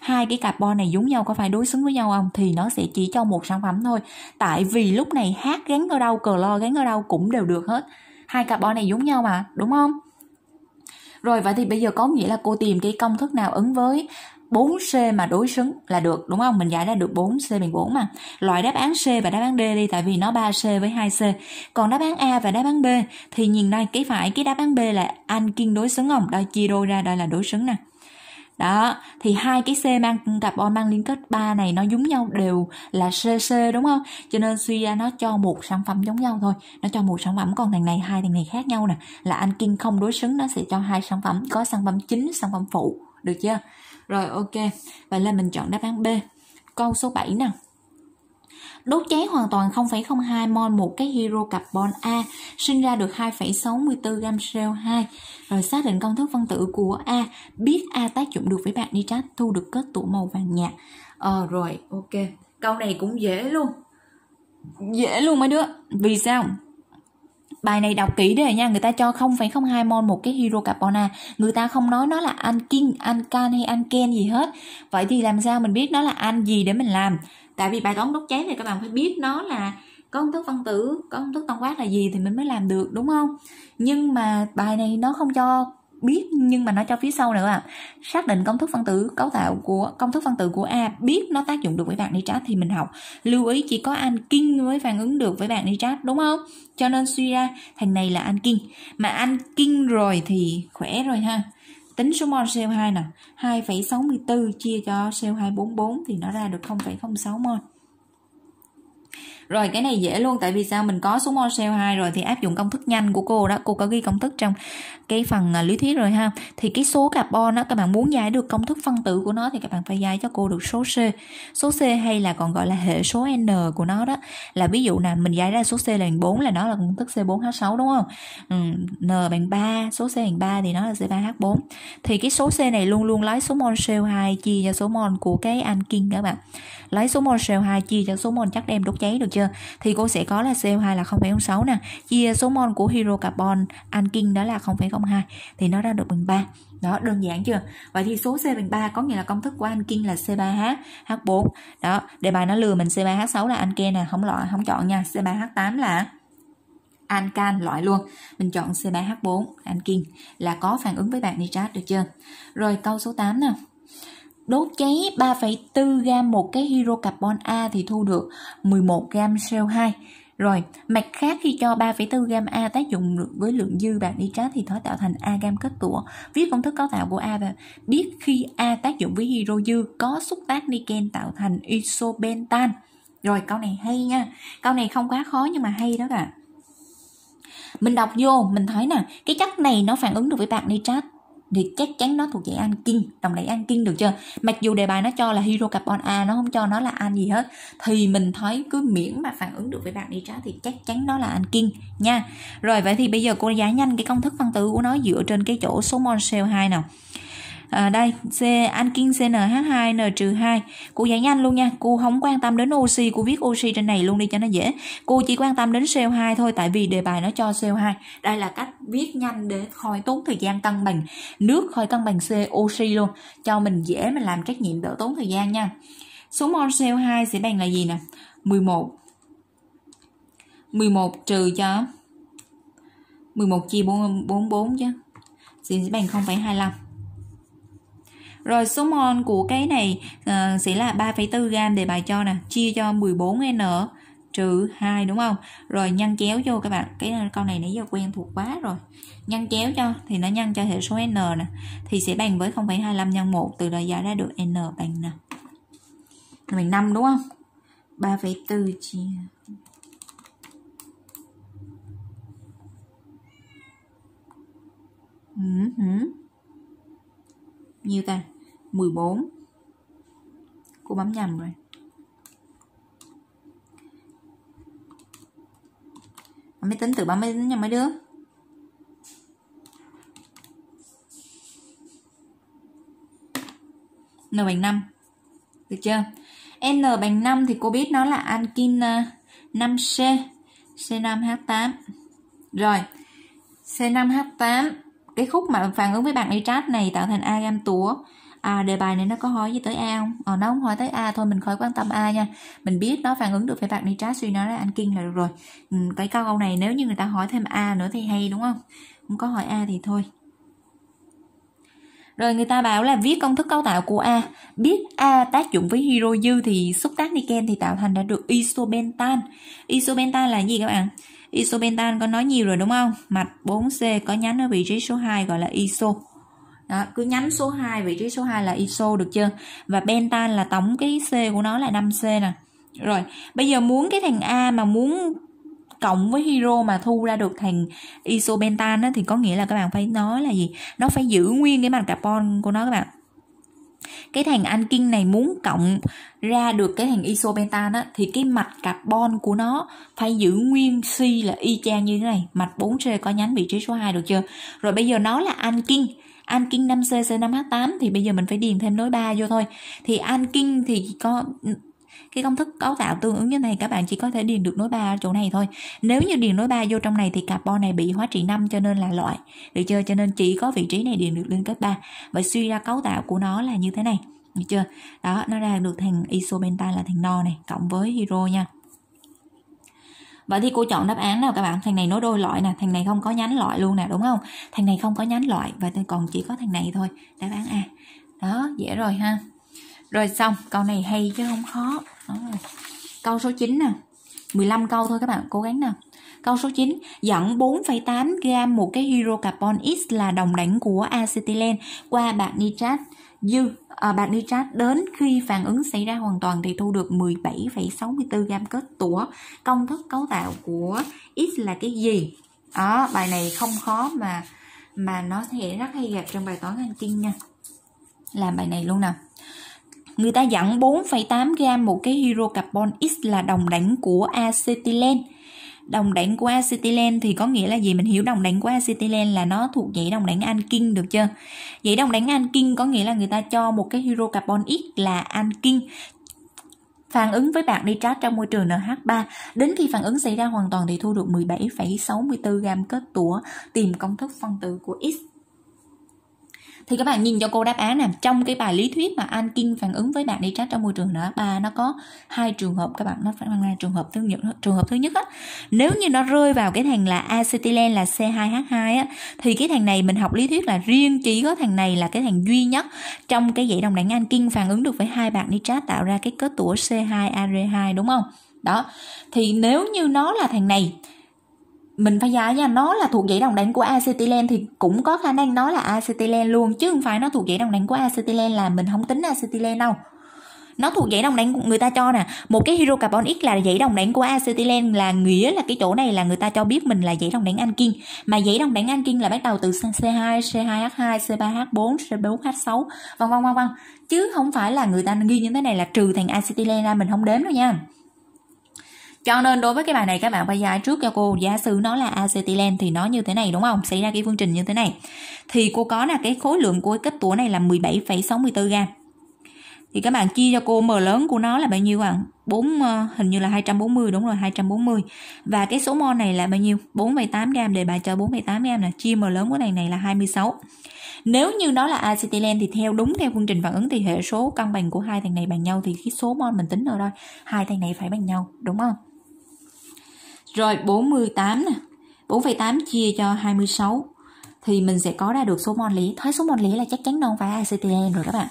hai cái carbon này giống nhau có phải đối xứng với nhau không thì nó sẽ chỉ cho một sản phẩm thôi tại vì lúc này H gắn ở đâu Cờ lo gắn ở đâu cũng đều được hết hai carbon này giống nhau mà đúng không rồi vậy thì bây giờ có nghĩa là cô tìm cái công thức nào ứng với 4C mà đối xứng là được đúng không? Mình giải ra được 4C bằng 4 mà. Loại đáp án C và đáp án D đi tại vì nó 3C với 2C. Còn đáp án A và đáp án B thì nhìn đây cái phải cái đáp án B là an kiên đối xứng không? Đây chia đôi ra đây là đối xứng nè. Đó, thì hai cái C mang carbon mang liên kết 3 này nó giống nhau đều là CC đúng không? Cho nên suy ra nó cho một sản phẩm giống nhau thôi. Nó cho một sản phẩm còn thằng này hai thằng này khác nhau nè. Là anh Kim không đối xứng nó sẽ cho hai sản phẩm, có sản phẩm chính, sản phẩm phụ. Được chưa? Rồi ok, vậy là mình chọn đáp án B. Câu số 7 nè. Đốt cháy hoàn toàn 0,02 mol một cái hydrocarbon A sinh ra được 2,64 gam CO2. Rồi xác định công thức phân tử của A, biết A tác dụng được với bạn nitrat thu được kết tụ màu vàng nhạt. Ờ à, rồi, ok. Câu này cũng dễ luôn. Dễ luôn mấy đứa. Vì sao? bài này đọc kỹ đây nha người ta cho 0,02 mol một cái hydrocarbona à. người ta không nói nó là ankin ancan hay anken gì hết vậy thì làm sao mình biết nó là an gì để mình làm tại vì bài toán đốt cháy thì các bạn phải biết nó là có công thức phân tử có công thức tổng quát là gì thì mình mới làm được đúng không nhưng mà bài này nó không cho biết nhưng mà nó cho phía sau nữa ạ à. xác định công thức phân tử cấu tạo của công thức phân tử của a biết nó tác dụng được với bạn nitrat thì mình học lưu ý chỉ có ankin mới phản ứng được với bạn nitrat đúng không cho nên suy ra thằng này là ankin mà ankin rồi thì khỏe rồi ha tính số mol CO2 nè 2,64 chia cho CO244 thì nó ra được 0,06 mol rồi cái này dễ luôn tại vì sao mình có số mol co 2 rồi thì áp dụng công thức nhanh của cô đó cô có ghi công thức trong cái phần à, lý thuyết rồi ha thì cái số carbon đó các bạn muốn giải được công thức phân tử của nó thì các bạn phải giải cho cô được số C số C hay là còn gọi là hệ số N của nó đó là ví dụ là mình giải ra số C là bằng 4 là nó là công thức C4H6 đúng không ừ, N bằng 3 số C bằng 3 thì nó là C3H4 thì cái số C này luôn luôn lấy số mol CO2 chia cho số mol của cái ankin các bạn lấy số mol CO2 chia cho số mol chất đem đốt cháy được chưa thì cô sẽ có là CO2 là 0,06 nè chia số mol của hydro carbon anking đó là 0,02 thì nó ra được bằng 3 đó đơn giản chưa vậy thì số C bằng 3 có nghĩa là công thức của anking là C3H H4 đó đề bài nó lừa mình C3H6 là anken nè không loại không chọn nha C3H8 là ancan loại luôn mình chọn C3H4 anking là có phản ứng với bạn nitrat được chưa rồi câu số 8 nè Đốt cháy 3,4 gam một cái hydrocarbon A thì thu được 11 gam CO2. Rồi, mặt khác khi cho 3,4 gam A tác dụng với lượng dư bạc nitrat thì nó tạo thành A gam kết tủa. Viết công thức cấu tạo của A và biết khi A tác dụng với hydro dư có xúc tác niken tạo thành isobentan. Rồi câu này hay nha. Câu này không quá khó nhưng mà hay đó cả. Mình đọc vô, mình thấy nè, cái chất này nó phản ứng được với bạc nitrat thì chắc chắn nó thuộc dạng an kinh, đồng an kinh được chưa mặc dù đề bài nó cho là hydrocarbon a nó không cho nó là an gì hết thì mình thấy cứ miễn mà phản ứng được với bạn đi nitrat thì chắc chắn nó là an kinh nha rồi vậy thì bây giờ cô giải nhanh cái công thức phân tử của nó dựa trên cái chỗ số mol CO2 nào à, đây C ankin CNH2 N-2 cô giải nhanh luôn nha cô không quan tâm đến oxy cô viết oxy trên này luôn đi cho nó dễ cô chỉ quan tâm đến CO2 thôi tại vì đề bài nó cho CO2 đây là cách viết nhanh để khỏi tốn thời gian cân bằng nước khỏi cân bằng C oxy luôn cho mình dễ mình làm trách nhiệm đỡ tốn thời gian nha số mol CO2 sẽ bằng là gì nè 11 11 trừ cho 11 chia 44 chứ sẽ bằng 0,25 rồi số mol của cái này uh, sẽ là 3,4 gam để bài cho nè, chia cho 14N trừ 2 đúng không? Rồi nhân chéo vô các bạn, cái câu này nãy giờ quen thuộc quá rồi. Nhân chéo cho thì nó nhân cho hệ số n nè, thì sẽ bằng với 0,25 nhân 1 từ đó giải ra được n bằng nè. Bằng 5 đúng không? 3,4 chia Ừ, ừ. Nhiều ta? 14 Cô bấm nhầm rồi Máy tính từ 30 đến nha mấy đứa N bằng 5 Được chưa? N bằng 5 thì cô biết nó là alkin 5C C5H8 Rồi C5H8 Cái khúc mà phản ứng với bạn nitrat này tạo thành agam túa à, đề bài này nó có hỏi gì tới A không? Ờ, nó không hỏi tới A thôi mình khỏi quan tâm A nha mình biết nó phản ứng được phải bạn đi nitrat suy nó là anh kinh là được rồi ừ, cái câu này nếu như người ta hỏi thêm A nữa thì hay đúng không? không có hỏi A thì thôi rồi người ta bảo là viết công thức cấu tạo của A biết A tác dụng với hiro dư thì xúc tác niken thì tạo thành ra được isobentan isobentan là gì các bạn isobentan có nói nhiều rồi đúng không mạch 4C có nhánh ở vị trí số 2 gọi là iso đó, cứ nhánh số 2 vị trí số 2 là iso được chưa và pentan là tổng cái c của nó là 5c nè rồi bây giờ muốn cái thằng a mà muốn cộng với hero mà thu ra được thằng isopentan á, thì có nghĩa là các bạn phải nói là gì nó phải giữ nguyên cái mặt carbon của nó các bạn cái thằng ankin này muốn cộng ra được cái thằng isopentan á, thì cái mặt carbon của nó phải giữ nguyên C là y chang như thế này mặt 4C có nhánh vị trí số 2 được chưa rồi bây giờ nó là ankin an kinh 5 c 5 h 8 thì bây giờ mình phải điền thêm nối 3 vô thôi thì an kinh thì có cái công thức cấu tạo tương ứng như này các bạn chỉ có thể điền được nối 3 ở chỗ này thôi nếu như điền nối 3 vô trong này thì carbon này bị hóa trị 5 cho nên là loại được chưa cho nên chỉ có vị trí này điền được liên kết 3 vậy suy ra cấu tạo của nó là như thế này được chưa đó nó ra được thành isopentan là thành no này cộng với hydro nha vậy thì cô chọn đáp án nào các bạn thằng này nối đôi loại nè thằng này không có nhánh loại luôn nè đúng không thằng này không có nhánh loại và còn chỉ có thằng này thôi đáp án a đó dễ rồi ha rồi xong câu này hay chứ không khó đó rồi. câu số 9 nè 15 câu thôi các bạn cố gắng nào Câu số 9, dẫn 4,8 gram một cái hydrocarbon X là đồng đẳng của acetylene qua bạc nitrat dư à, bạc nitrat đến khi phản ứng xảy ra hoàn toàn thì thu được 17,64 gam kết tủa công thức cấu tạo của X là cái gì đó bài này không khó mà mà nó sẽ rất hay gặp trong bài toán ăn kiên nha làm bài này luôn nào người ta dẫn 4,8 gam một cái hydrocarbon X là đồng đẳng của acetylene đồng đẳng của acetylen thì có nghĩa là gì mình hiểu đồng đẳng của acetylen là nó thuộc dãy đồng đẳng ankin được chưa dãy đồng đẳng ankin có nghĩa là người ta cho một cái hydrocarbon X là ankin phản ứng với bạc nitrat trong môi trường NH3 đến khi phản ứng xảy ra hoàn toàn thì thu được 17,64 gam kết tủa tìm công thức phân tử của X thì các bạn nhìn cho cô đáp án nè trong cái bài lý thuyết mà an kinh phản ứng với bạn đi trách trong môi trường đó ba nó có hai trường hợp các bạn nó phải mang ra trường hợp thứ nhất trường hợp thứ nhất á nếu như nó rơi vào cái thằng là acetylen là C2H2 á thì cái thằng này mình học lý thuyết là riêng chỉ có thằng này là cái thằng duy nhất trong cái dãy đồng đẳng an kinh phản ứng được với hai bạn nitrat tạo ra cái kết tủa C2AR2 đúng không? Đó. Thì nếu như nó là thằng này mình phải giải nha nó là thuộc dãy đồng đẳng của acetylen thì cũng có khả năng nó là acetylen luôn chứ không phải nó thuộc dãy đồng đẳng của acetylen là mình không tính acetylen đâu nó thuộc dãy đồng đẳng người ta cho nè một cái hydrocarbon X là dãy đồng đẳng của acetylen là nghĩa là cái chỗ này là người ta cho biết mình là dãy đồng đẳng ankin mà dãy đồng đẳng ankin là bắt đầu từ C2 C2H2 C3H4 C4H6 vân vân vân vân chứ không phải là người ta ghi như thế này là trừ thằng acetylen ra mình không đếm đâu nha cho nên đối với cái bài này các bạn phải giải trước cho cô giả sử nó là acetylen thì nó như thế này đúng không xảy ra cái phương trình như thế này thì cô có là cái khối lượng của cái kết tủa này là 17,64 gram thì các bạn chia cho cô m lớn của nó là bao nhiêu ạ? À? 4 ờ, hình như là 240 đúng rồi 240. Và cái số mol này là bao nhiêu? 4,8 gam để bà cho 4,8 gam là chia m lớn của này này là 26. Nếu như nó là acetylen thì theo đúng theo phương trình phản ứng thì hệ số cân bằng của hai thằng này bằng nhau thì cái số mol mình tính rồi thôi. Hai thằng này phải bằng nhau đúng không? Rồi 48 nè. 4,8 chia cho 26 thì mình sẽ có ra được số mol lý. Thấy số mol lý là chắc chắn nó không phải acetylen rồi các bạn.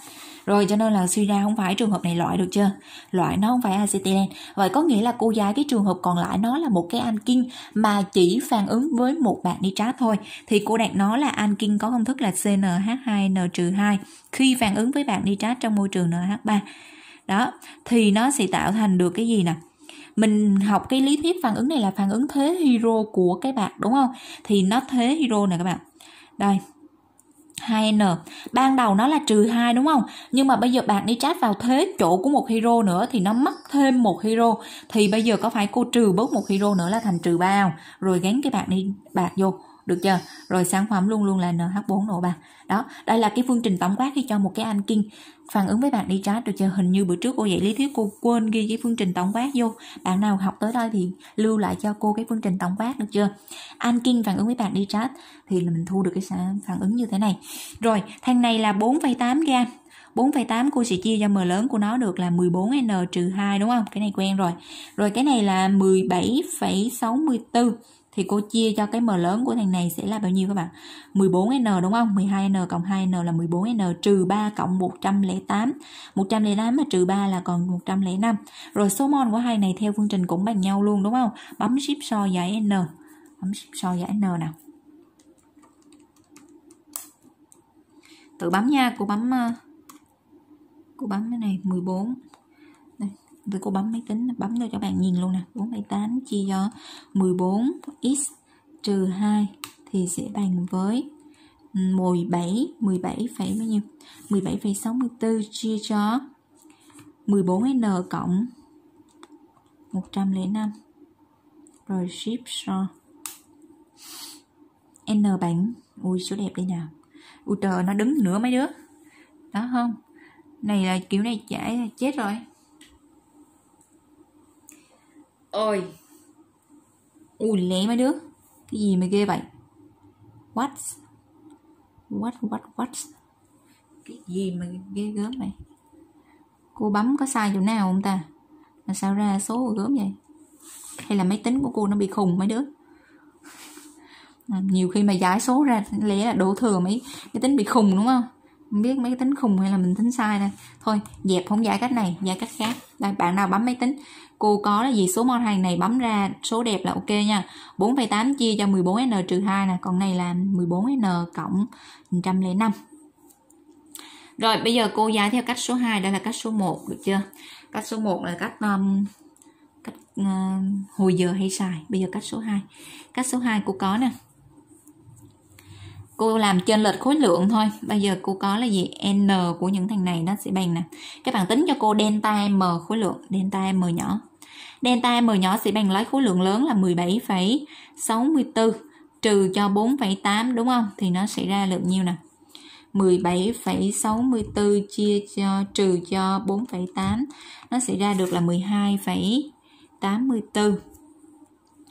Rồi cho nên là suy ra không phải trường hợp này loại được chưa? Loại nó không phải acetylen. Vậy có nghĩa là cô gái cái trường hợp còn lại nó là một cái ankin mà chỉ phản ứng với một bạn nitrat thôi. Thì cô đặt nó là ankin có công thức là CnH2n-2 khi phản ứng với bạn nitrat trong môi trường NH3. Đó, thì nó sẽ tạo thành được cái gì nè? mình học cái lý thuyết phản ứng này là phản ứng thế hero của cái bạc đúng không thì nó thế hero này các bạn đây 2n ban đầu nó là trừ 2 đúng không nhưng mà bây giờ bạn đi trát vào thế chỗ của một hero nữa thì nó mất thêm một hero thì bây giờ có phải cô trừ bớt một hero nữa là thành trừ 3 không rồi gắn cái bạn đi bạc vô được chưa rồi sản phẩm luôn luôn là nh 4 nổ 3 đó đây là cái phương trình tổng quát khi cho một cái anh kinh phản ứng với bạn đi trái được chưa hình như bữa trước cô dạy lý thuyết cô quên ghi cái phương trình tổng quát vô bạn nào học tới đây thì lưu lại cho cô cái phương trình tổng quát được chưa anh kinh phản ứng với bạn đi trái thì là mình thu được cái phản ứng như thế này rồi thằng này là 4,8 gam, 4,8 cô sẽ chia cho m lớn của nó được là 14n trừ 2 đúng không? Cái này quen rồi. Rồi cái này là 17,64 thì cô chia cho cái m lớn của thằng này sẽ là bao nhiêu các bạn 14n đúng không 12n cộng 2n là 14n trừ 3 cộng 108 108 mà trừ 3 là còn 105 rồi số mol của hai này theo phương trình cũng bằng nhau luôn đúng không bấm shift so giải n bấm shift so giải n nào tự bấm nha cô bấm ờ, cô bấm cái này 14 tôi có bấm máy tính bấm vô cho bạn nhìn luôn nè 478 chia cho 14 x trừ 2 thì sẽ bằng với 17 17 phải bao nhiêu 17,64 chia cho 14n cộng 105 rồi ship so n bảng ui số đẹp đây nào ui trời nó đứng nửa mấy đứa đó không này là kiểu này chảy chết rồi ôi ui lé mấy đứa cái gì mày ghê vậy what what what what cái gì mà ghê gớm mày? cô bấm có sai chỗ nào không ta mà sao ra số gớm vậy hay là máy tính của cô nó bị khùng mấy đứa à, nhiều khi mà giải số ra lẽ là đổ thừa mấy cái tính bị khùng đúng không không biết mấy cái tính khùng hay là mình tính sai đây thôi dẹp không giải cách này giải cách khác đây bạn nào bấm máy tính Cô có là gì số mon hàng này bấm ra số đẹp là ok nha. 4,8 chia cho 14n trừ 2 nè, còn này là 14n cộng 105. Rồi bây giờ cô giải theo cách số 2 đây là cách số 1 được chưa? Cách số 1 là cách um, cách uh, hồi giờ hay xài. Bây giờ cách số 2. Cách số 2 cô có nè. Cô làm trên lệch khối lượng thôi. Bây giờ cô có là gì? N của những thằng này nó sẽ bằng nè. Các bạn tính cho cô delta m khối lượng, delta m nhỏ Delta M nhỏ sẽ bằng lấy khối lượng lớn là 17,64 trừ cho 4,8 đúng không? Thì nó sẽ ra lượng nhiêu nè? 17,64 chia cho trừ cho 4,8 nó sẽ ra được là 12,84.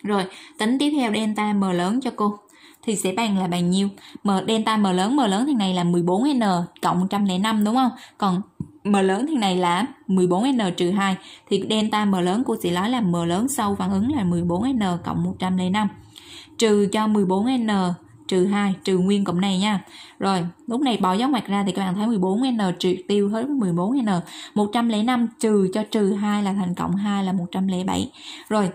Rồi, tính tiếp theo delta M lớn cho cô thì sẽ bằng là bằng nhiêu? M delta M lớn M lớn thì này là 14n cộng 105 đúng không? Còn M lớn thằng này là 14N-2 thì delta M lớn của sẽ nói là M lớn sau phản ứng là 14N cộng 105 trừ cho 14N trừ 2 trừ nguyên cộng này nha. Rồi, lúc này bỏ dấu ngoặc ra thì các bạn thấy 14N trừ tiêu hết với 14N. 105 trừ cho trừ 2 là thành cộng 2 là 107. Rồi,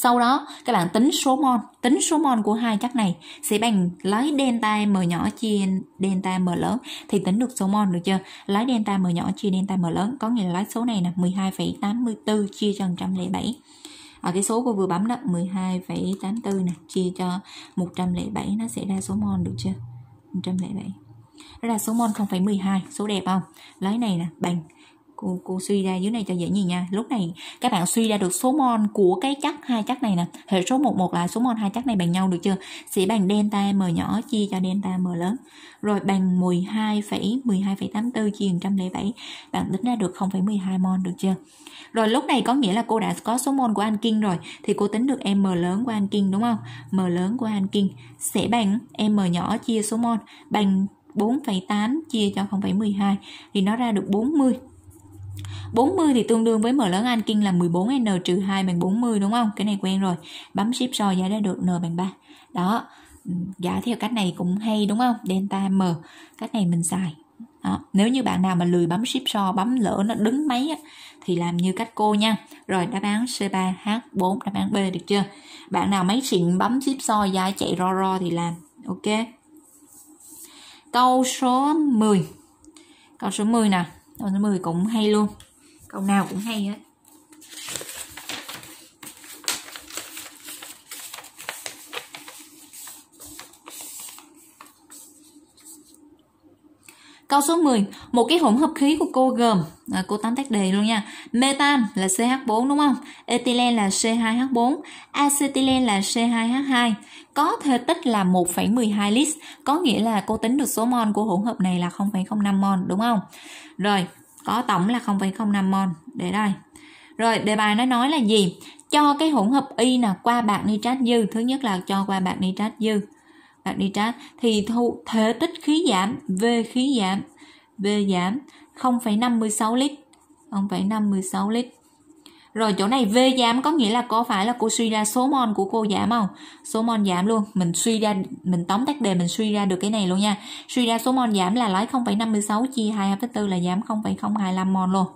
sau đó các bạn tính số mol tính số mol của hai chất này sẽ bằng lấy delta m nhỏ chia delta m lớn thì tính được số mol được chưa lấy delta m nhỏ chia delta m lớn có nghĩa là lấy số này là 12,84 chia cho 107 ở cái số cô vừa bấm đó 12,84 nè chia cho 107 nó sẽ ra số mol được chưa 107 đó là số mol 0,12 số đẹp không lấy này nè bằng cô, cô suy ra dưới này cho dễ nhìn nha lúc này các bạn suy ra được số mol của cái chắc hai chắc này nè hệ số 11 là số mol hai chắc này bằng nhau được chưa sẽ bằng delta m nhỏ chia cho delta m lớn rồi bằng 12, 12,84 chia 107 bạn tính ra được 0,12 mol được chưa rồi lúc này có nghĩa là cô đã có số mol của anh ankin rồi thì cô tính được m lớn của anh ankin đúng không m lớn của anh ankin sẽ bằng m nhỏ chia số mol bằng 4,8 chia cho 0,12 thì nó ra được 40 40 thì tương đương với M lớn Anh King là 14N trừ 2 bằng 40 đúng không? Cái này quen rồi. Bấm shift so giá ra được N bằng 3. Đó, ừ, giả theo cách này cũng hay đúng không? Delta M, cách này mình xài. Đó. Nếu như bạn nào mà lười bấm shift so, bấm lỡ nó đứng máy á, thì làm như cách cô nha. Rồi đáp án C3H4, đáp án B được chưa? Bạn nào máy xịn bấm shift so giá chạy ro ro thì làm. Ok. Câu số 10. Câu số 10 nè câu số 10 cũng hay luôn câu nào cũng hay hết Câu số 10, một cái hỗn hợp khí của cô gồm à, cô tóm tắt đề luôn nha. Metan là CH4 đúng không? Ethylene là C2H4, acetylene là C2H2. Có thể tích là 1,12 lít, có nghĩa là cô tính được số mol của hỗn hợp này là 0,05 mol đúng không? Rồi, có tổng là 0,05 mol. Để đây. Rồi, đề bài nó nói là gì? Cho cái hỗn hợp Y nào qua bạc nitrat dư, thứ nhất là cho qua bạc nitrat dư đạt nitrat thì thu thể tích khí giảm V khí giảm V giảm 0,56 lít 0,56 lít rồi chỗ này V giảm có nghĩa là có phải là cô suy ra số mol của cô giảm không? Số mol giảm luôn. Mình suy ra, mình tóm tắt đề mình suy ra được cái này luôn nha. Suy ra số mol giảm là lấy 0,56 chia 2 4 là giảm 0,025 mol luôn.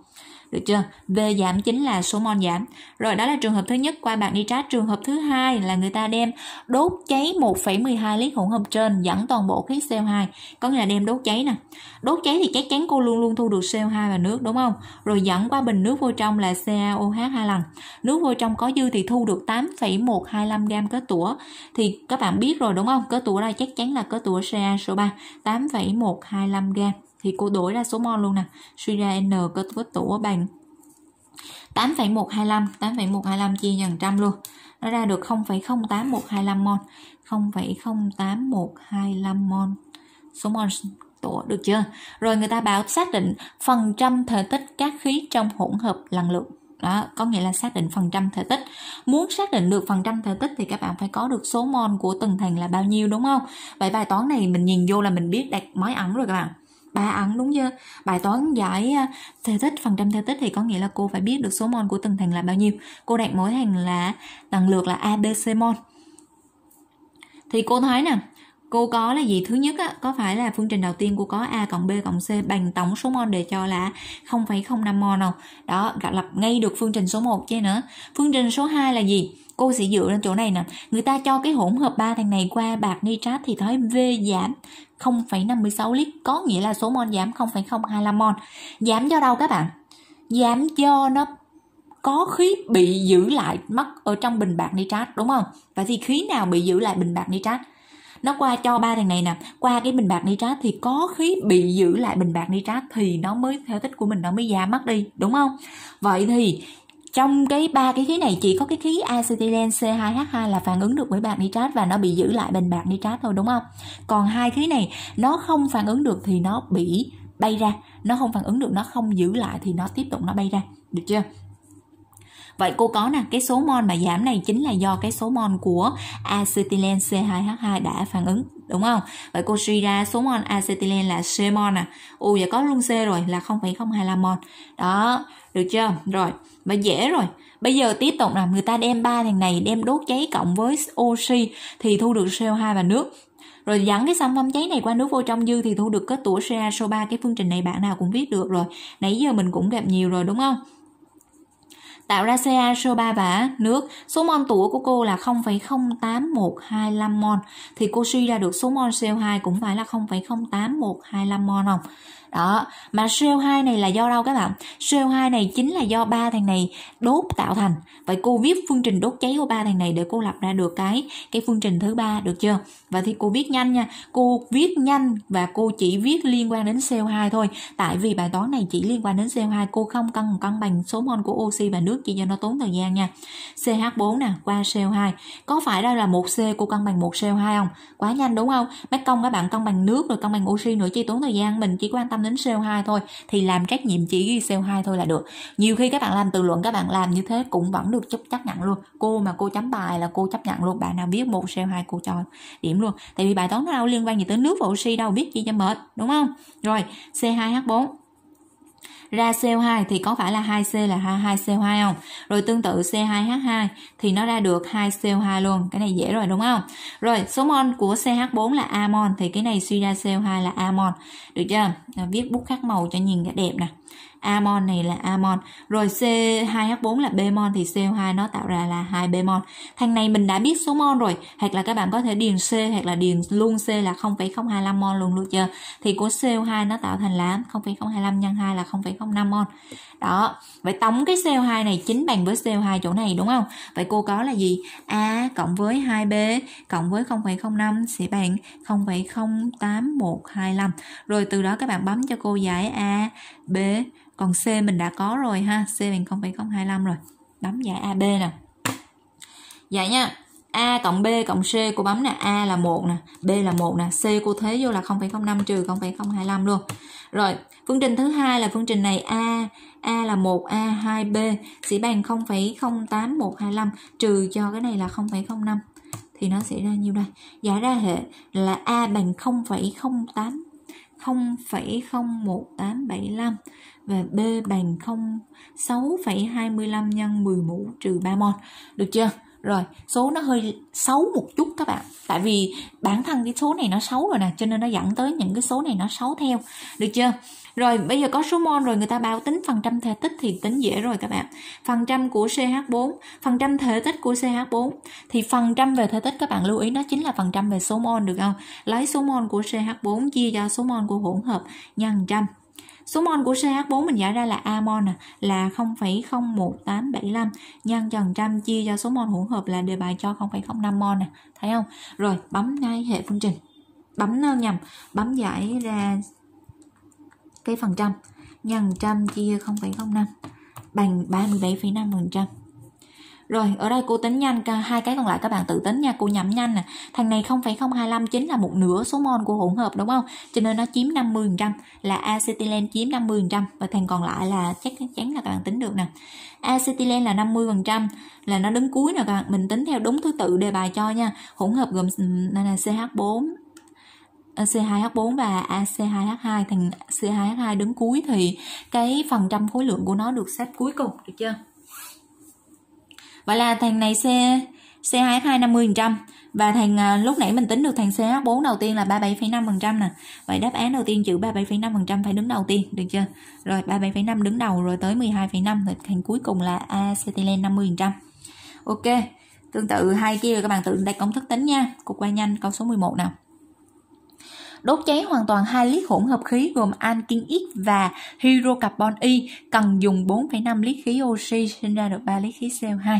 Được chưa? V giảm chính là số mol giảm. Rồi đó là trường hợp thứ nhất qua bạn đi nitrat. Trường hợp thứ hai là người ta đem đốt cháy 1,12 lít hỗn hợp trên dẫn toàn bộ khí CO2. Có nghĩa là đem đốt cháy nè. Đốt cháy thì chắc chắn cô luôn luôn thu được CO2 và nước đúng không? Rồi dẫn qua bình nước vô trong là CaOH hai lần. Nước vô trong có dư thì thu được 8,125 gam kết tủa. Thì các bạn biết rồi đúng không? Kết tủa là chắc chắn là kết tủa Ca số 3 8,125 gam thì cô đổi ra số mol luôn nè suy ra n cơ vết tủ bằng 8,125 8,125 chia dần trăm luôn nó ra được 0,08125 mol 0,08125 mol số mol tủa được chưa rồi người ta bảo xác định phần trăm thể tích các khí trong hỗn hợp lần lượt đó có nghĩa là xác định phần trăm thể tích muốn xác định được phần trăm thể tích thì các bạn phải có được số mol của từng thành là bao nhiêu đúng không vậy bài toán này mình nhìn vô là mình biết đặt máy ẩm rồi các bạn ba ấn đúng chưa bài toán giải à, thể tích phần trăm thể tích thì có nghĩa là cô phải biết được số mol của từng thành là bao nhiêu cô đặt mỗi thành là lần lượt là abc mol thì cô thấy nè cô có là gì thứ nhất á, có phải là phương trình đầu tiên cô có a cộng b cộng c bằng tổng số mol để cho là 0,05 mol không đó gặp lập ngay được phương trình số 1 chứ nữa phương trình số 2 là gì cô sẽ dựa lên chỗ này nè người ta cho cái hỗn hợp ba thằng này qua bạc nitrat thì thấy v giảm 0,56 lít có nghĩa là số mol giảm 0,025 mol giảm do đâu các bạn giảm do nó có khí bị giữ lại mất ở trong bình bạc nitrat đúng không vậy thì khí nào bị giữ lại bình bạc nitrat nó qua cho ba thằng này nè qua cái bình bạc nitrat thì có khí bị giữ lại bình bạc nitrat thì nó mới theo tích của mình nó mới giảm mất đi đúng không vậy thì trong cái ba cái khí này chỉ có cái khí acetylen C2H2 là phản ứng được với bạc nitrat và nó bị giữ lại bên bạc nitrat thôi đúng không? Còn hai khí này nó không phản ứng được thì nó bị bay ra, nó không phản ứng được nó không giữ lại thì nó tiếp tục nó bay ra, được chưa? vậy cô có nè cái số mol mà giảm này chính là do cái số mol của acetylen C2H2 đã phản ứng đúng không vậy cô suy ra số mol acetylen là C mol à ù giờ có luôn C rồi là 0,025 mol đó được chưa rồi vậy dễ rồi Bây giờ tiếp tục là người ta đem ba thằng này đem đốt cháy cộng với oxy thì thu được CO2 và nước rồi dẫn cái sản phẩm cháy này qua nước vô trong dư thì thu được kết tủa CaSO3 cái phương trình này bạn nào cũng viết được rồi nãy giờ mình cũng gặp nhiều rồi đúng không tạo ra CaSO3 và nước. Số mol tủa của cô là 0,08125 mol thì cô suy ra được số mol CO2 cũng phải là 0,08125 mol không? Đó, mà CO2 này là do đâu các bạn? CO2 này chính là do ba thằng này đốt tạo thành. Vậy cô viết phương trình đốt cháy của ba thằng này để cô lập ra được cái cái phương trình thứ ba được chưa? Và thì cô viết nhanh nha. Cô viết nhanh và cô chỉ viết liên quan đến CO2 thôi. Tại vì bài toán này chỉ liên quan đến CO2, cô không cần cân bằng số mol của oxy và nước trước chỉ cho nó tốn thời gian nha CH4 nè qua CO2 có phải đây là một C của cân bằng một CO2 không quá nhanh đúng không bác công các bạn cân bằng nước rồi cân bằng oxy nữa chi tốn thời gian mình chỉ quan tâm đến CO2 thôi thì làm trách nhiệm chỉ ghi CO2 thôi là được nhiều khi các bạn làm tự luận các bạn làm như thế cũng vẫn được chấp chấp nhận luôn cô mà cô chấm bài là cô chấp nhận luôn bạn nào biết một CO2 cô cho điểm luôn tại vì bài toán nó đâu liên quan gì tới nước và oxy đâu biết chi cho mệt đúng không rồi C2H4 ra CO2 thì có phải là 2C là 2 c 2 không? Rồi tương tự C2H2 thì nó ra được 2 CO2 luôn. Cái này dễ rồi đúng không? Rồi, số mol của CH4 là amon thì cái này suy ra CO2 là amon. Được chưa? Viết bút khắc màu cho nhìn cái đẹp nè amon này là amon rồi C2H4 là bemol thì CO2 nó tạo ra là hai bemol thằng này mình đã biết số mon rồi hoặc là các bạn có thể điền C hoặc là điền luôn C là 0,025 mon luôn luôn chưa thì của CO2 nó tạo thành là 0,025 nhân 2 là 0,05 mon đó vậy tổng cái CO2 này chính bằng với CO2 chỗ này đúng không vậy cô có là gì A cộng với 2B cộng với 0,05 sẽ bằng 0,08125 rồi từ đó các bạn bấm cho cô giải A B còn C mình đã có rồi ha C bằng 0,025 rồi bấm giải AB nè giải dạ nha A cộng B cộng C cô bấm nè A là 1 nè B là 1 nè C cô thế vô là 0,05 trừ 0,025 luôn rồi phương trình thứ hai là phương trình này A A là 1A 2B sẽ bằng 0,08125 trừ cho cái này là 0,05 thì nó sẽ ra nhiêu đây giải dạ, ra hệ là A bằng 0,08 0,01875 và B bằng 0 6,25 nhân 10 mũ trừ 3 mol. Được chưa? rồi số nó hơi xấu một chút các bạn tại vì bản thân cái số này nó xấu rồi nè cho nên nó dẫn tới những cái số này nó xấu theo được chưa rồi bây giờ có số mol rồi người ta báo tính phần trăm thể tích thì tính dễ rồi các bạn phần trăm của ch4 phần trăm thể tích của ch4 thì phần trăm về thể tích các bạn lưu ý nó chính là phần trăm về số mol được không lấy số mol của ch4 chia cho số mol của hỗn hợp nhân trăm Số mol của CH4 mình giải ra là amon nè, là 0,01875 nhân phần trăm chia cho số mol hỗn hợp là đề bài cho 0,05 mol nè, thấy không? Rồi, bấm ngay hệ phương trình. Bấm nhầm, bấm giải ra cái phần trăm nhân trăm chia 0,05 bằng 37,5%. phần trăm rồi, ở đây cô tính nhanh hai cái còn lại các bạn tự tính nha, cô nhẩm nhanh nè. Thằng này 0,025 chính là một nửa số mol của hỗn hợp đúng không? Cho nên nó chiếm 50% là acetylen chiếm 50% và thằng còn lại là chắc chắn là các bạn tính được nè. acetylen là 50% là nó đứng cuối nè các bạn, mình tính theo đúng thứ tự đề bài cho nha. Hỗn hợp gồm ừ, này là CH4 C2H4 và AC2H2 thằng C2H2 đứng cuối thì cái phần trăm khối lượng của nó được xếp cuối cùng được chưa? vậy là thằng này xe xe 2 50% và thằng à, lúc nãy mình tính được thằng CH4 đầu tiên là 37,5% nè. Vậy đáp án đầu tiên chữ 37,5% phải đứng đầu tiên, được chưa? Rồi 37,5 đứng đầu rồi tới 12,5 thì thằng cuối cùng là acetylen 50%. Ok. Tương tự hai kia các bạn tự đặt công thức tính nha. Cục qua nhanh câu số 11 nào đốt cháy hoàn toàn hai lít hỗn hợp khí gồm ankin X và hydrocarbon Y cần dùng 4,5 lít khí oxy sinh ra được 3 lít khí CO2.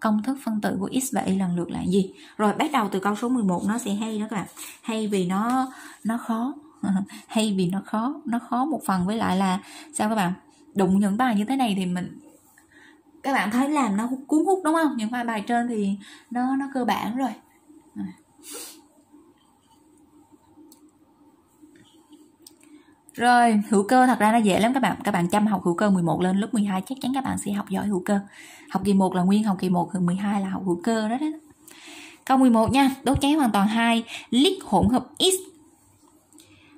Công thức phân tử của X và Y lần lượt là gì? Rồi bắt đầu từ câu số 11 nó sẽ hay đó các bạn. Hay vì nó nó khó. *laughs* hay vì nó khó, nó khó một phần với lại là sao các bạn? Đụng những bài như thế này thì mình các bạn thấy làm nó cuốn hút đúng không? Những bài bài trên thì nó nó cơ bản rồi. À. rồi hữu cơ thật ra nó dễ lắm các bạn các bạn chăm học hữu cơ 11 lên lớp 12 chắc chắn các bạn sẽ học giỏi hữu cơ học kỳ 1 là nguyên học kỳ 1 12 là học hữu cơ đó đấy câu 11 nha đốt cháy hoàn toàn hai lít hỗn hợp x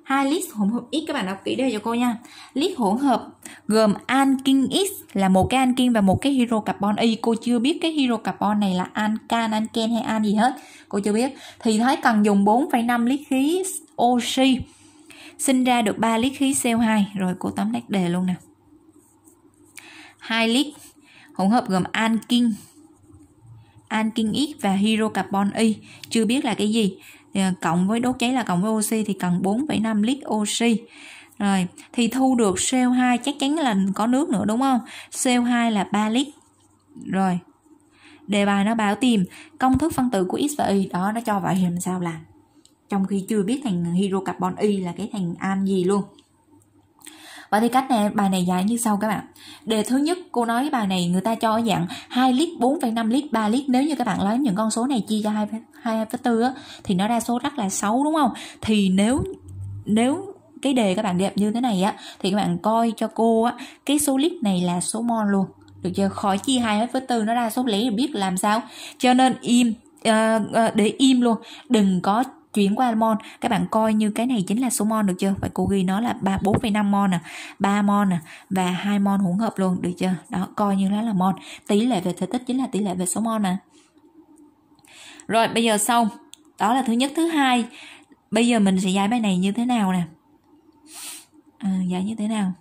hai lít hỗn hợp x các bạn đọc kỹ đây cho cô nha lít hỗn hợp gồm ankin x là một cái ankin và một cái hydrocarbon y cô chưa biết cái hydrocarbon này là ancan anken hay an gì hết cô chưa biết thì thấy cần dùng 4,5 lít khí oxy sinh ra được 3 lít khí CO2 rồi cô tóm tắt đề luôn nè 2 lít hỗn hợp gồm ankin ankin X và hydrocarbon Y chưa biết là cái gì ờ, cộng với đốt cháy là cộng với oxy thì cần 4,5 lít oxy rồi thì thu được CO2 chắc chắn là có nước nữa đúng không CO2 là 3 lít rồi đề bài nó bảo tìm công thức phân tử của X và Y đó nó cho vậy thì mình sao làm trong khi chưa biết thằng hydrocarbon y là cái thằng an gì luôn và thì cách này bài này giải như sau các bạn. Đề thứ nhất cô nói bài này người ta cho dạng 2 lít, 4,5 lít, 3 lít nếu như các bạn lấy những con số này chia cho hai hai 2,4 á thì nó ra số rất là xấu đúng không? Thì nếu nếu cái đề các bạn đẹp như thế này á thì các bạn coi cho cô á cái số lít này là số mol luôn. Được chưa? Khỏi chia hai hết với 4 nó ra số lẻ biết làm sao. Cho nên im uh, để im luôn, đừng có chuyển qua mol các bạn coi như cái này chính là số mol được chưa vậy cô ghi nó là ba bốn năm mon nè à. ba mol nè à và hai mol hỗn hợp luôn được chưa đó coi như nó là mol tỷ lệ về thể tích chính là tỷ lệ về số mol nè à. rồi bây giờ xong đó là thứ nhất thứ hai bây giờ mình sẽ giải bài này như thế nào nè à, giải như thế nào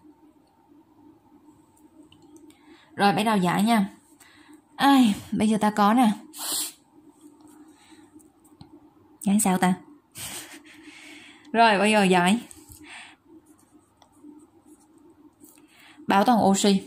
rồi bắt đầu giải nha ai bây giờ ta có nè Nhắn dạ, sao ta? Rồi bây giờ giải Bảo toàn oxy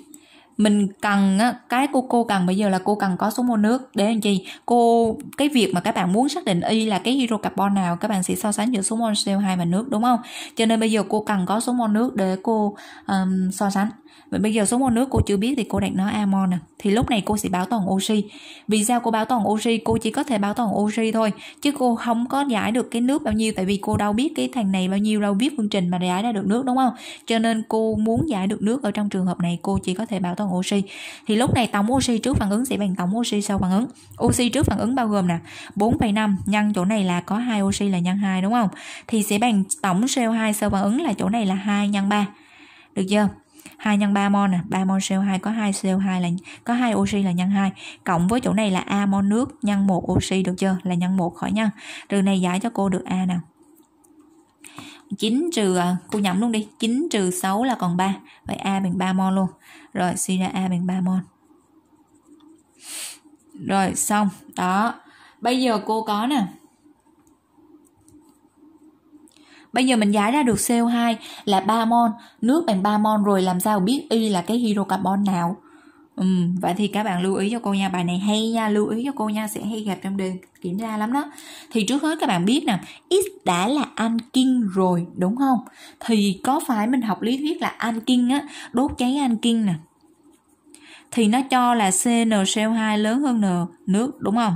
mình cần á, cái cô cô cần bây giờ là cô cần có số mol nước để làm chi cô cái việc mà các bạn muốn xác định y là cái hydrocarbon nào các bạn sẽ so sánh giữa số mol CO2 và nước đúng không cho nên bây giờ cô cần có số mol nước để cô um, so sánh vậy bây giờ số mol nước cô chưa biết thì cô đặt nó amon nè thì lúc này cô sẽ bảo toàn oxy vì sao cô bảo toàn oxy cô chỉ có thể bảo toàn oxy thôi chứ cô không có giải được cái nước bao nhiêu tại vì cô đâu biết cái thằng này bao nhiêu đâu biết phương trình mà giải ra được nước đúng không cho nên cô muốn giải được nước ở trong trường hợp này cô chỉ có thể bảo toàn oxy thì lúc này tổng oxy trước phản ứng sẽ bằng tổng oxy sau phản ứng oxy trước phản ứng bao gồm nè 4,5 nhân chỗ này là có hai oxy là nhân 2 đúng không thì sẽ bằng tổng CO2 sau phản ứng là chỗ này là 2 nhân 3 được chưa 2 nhân 3 mol nè, 3 mol CO2 có 2 CO2 là có 2 oxy là nhân 2, cộng với chỗ này là A mol nước nhân 1 oxy được chưa? Là nhân 1 khỏi nhân. Từ này giải cho cô được A nào. 9 trừ à, cô nhẩm luôn đi, 9 trừ 6 là còn 3. Vậy A bằng 3 mol luôn. Rồi suy ra A bằng 3 mol. Rồi xong, đó. Bây giờ cô có nè, Bây giờ mình giải ra được CO2 là 3 mol, nước bằng 3 mol rồi làm sao biết Y là cái hydrocarbon nào. Ừ, vậy thì các bạn lưu ý cho cô nha bài này hay nha lưu ý cho cô nha sẽ hay gặp trong đề kiểm tra lắm đó thì trước hết các bạn biết nè x đã là ankin rồi đúng không thì có phải mình học lý thuyết là ankin á đốt cháy ankin nè thì nó cho là CnCO2 lớn hơn N nước đúng không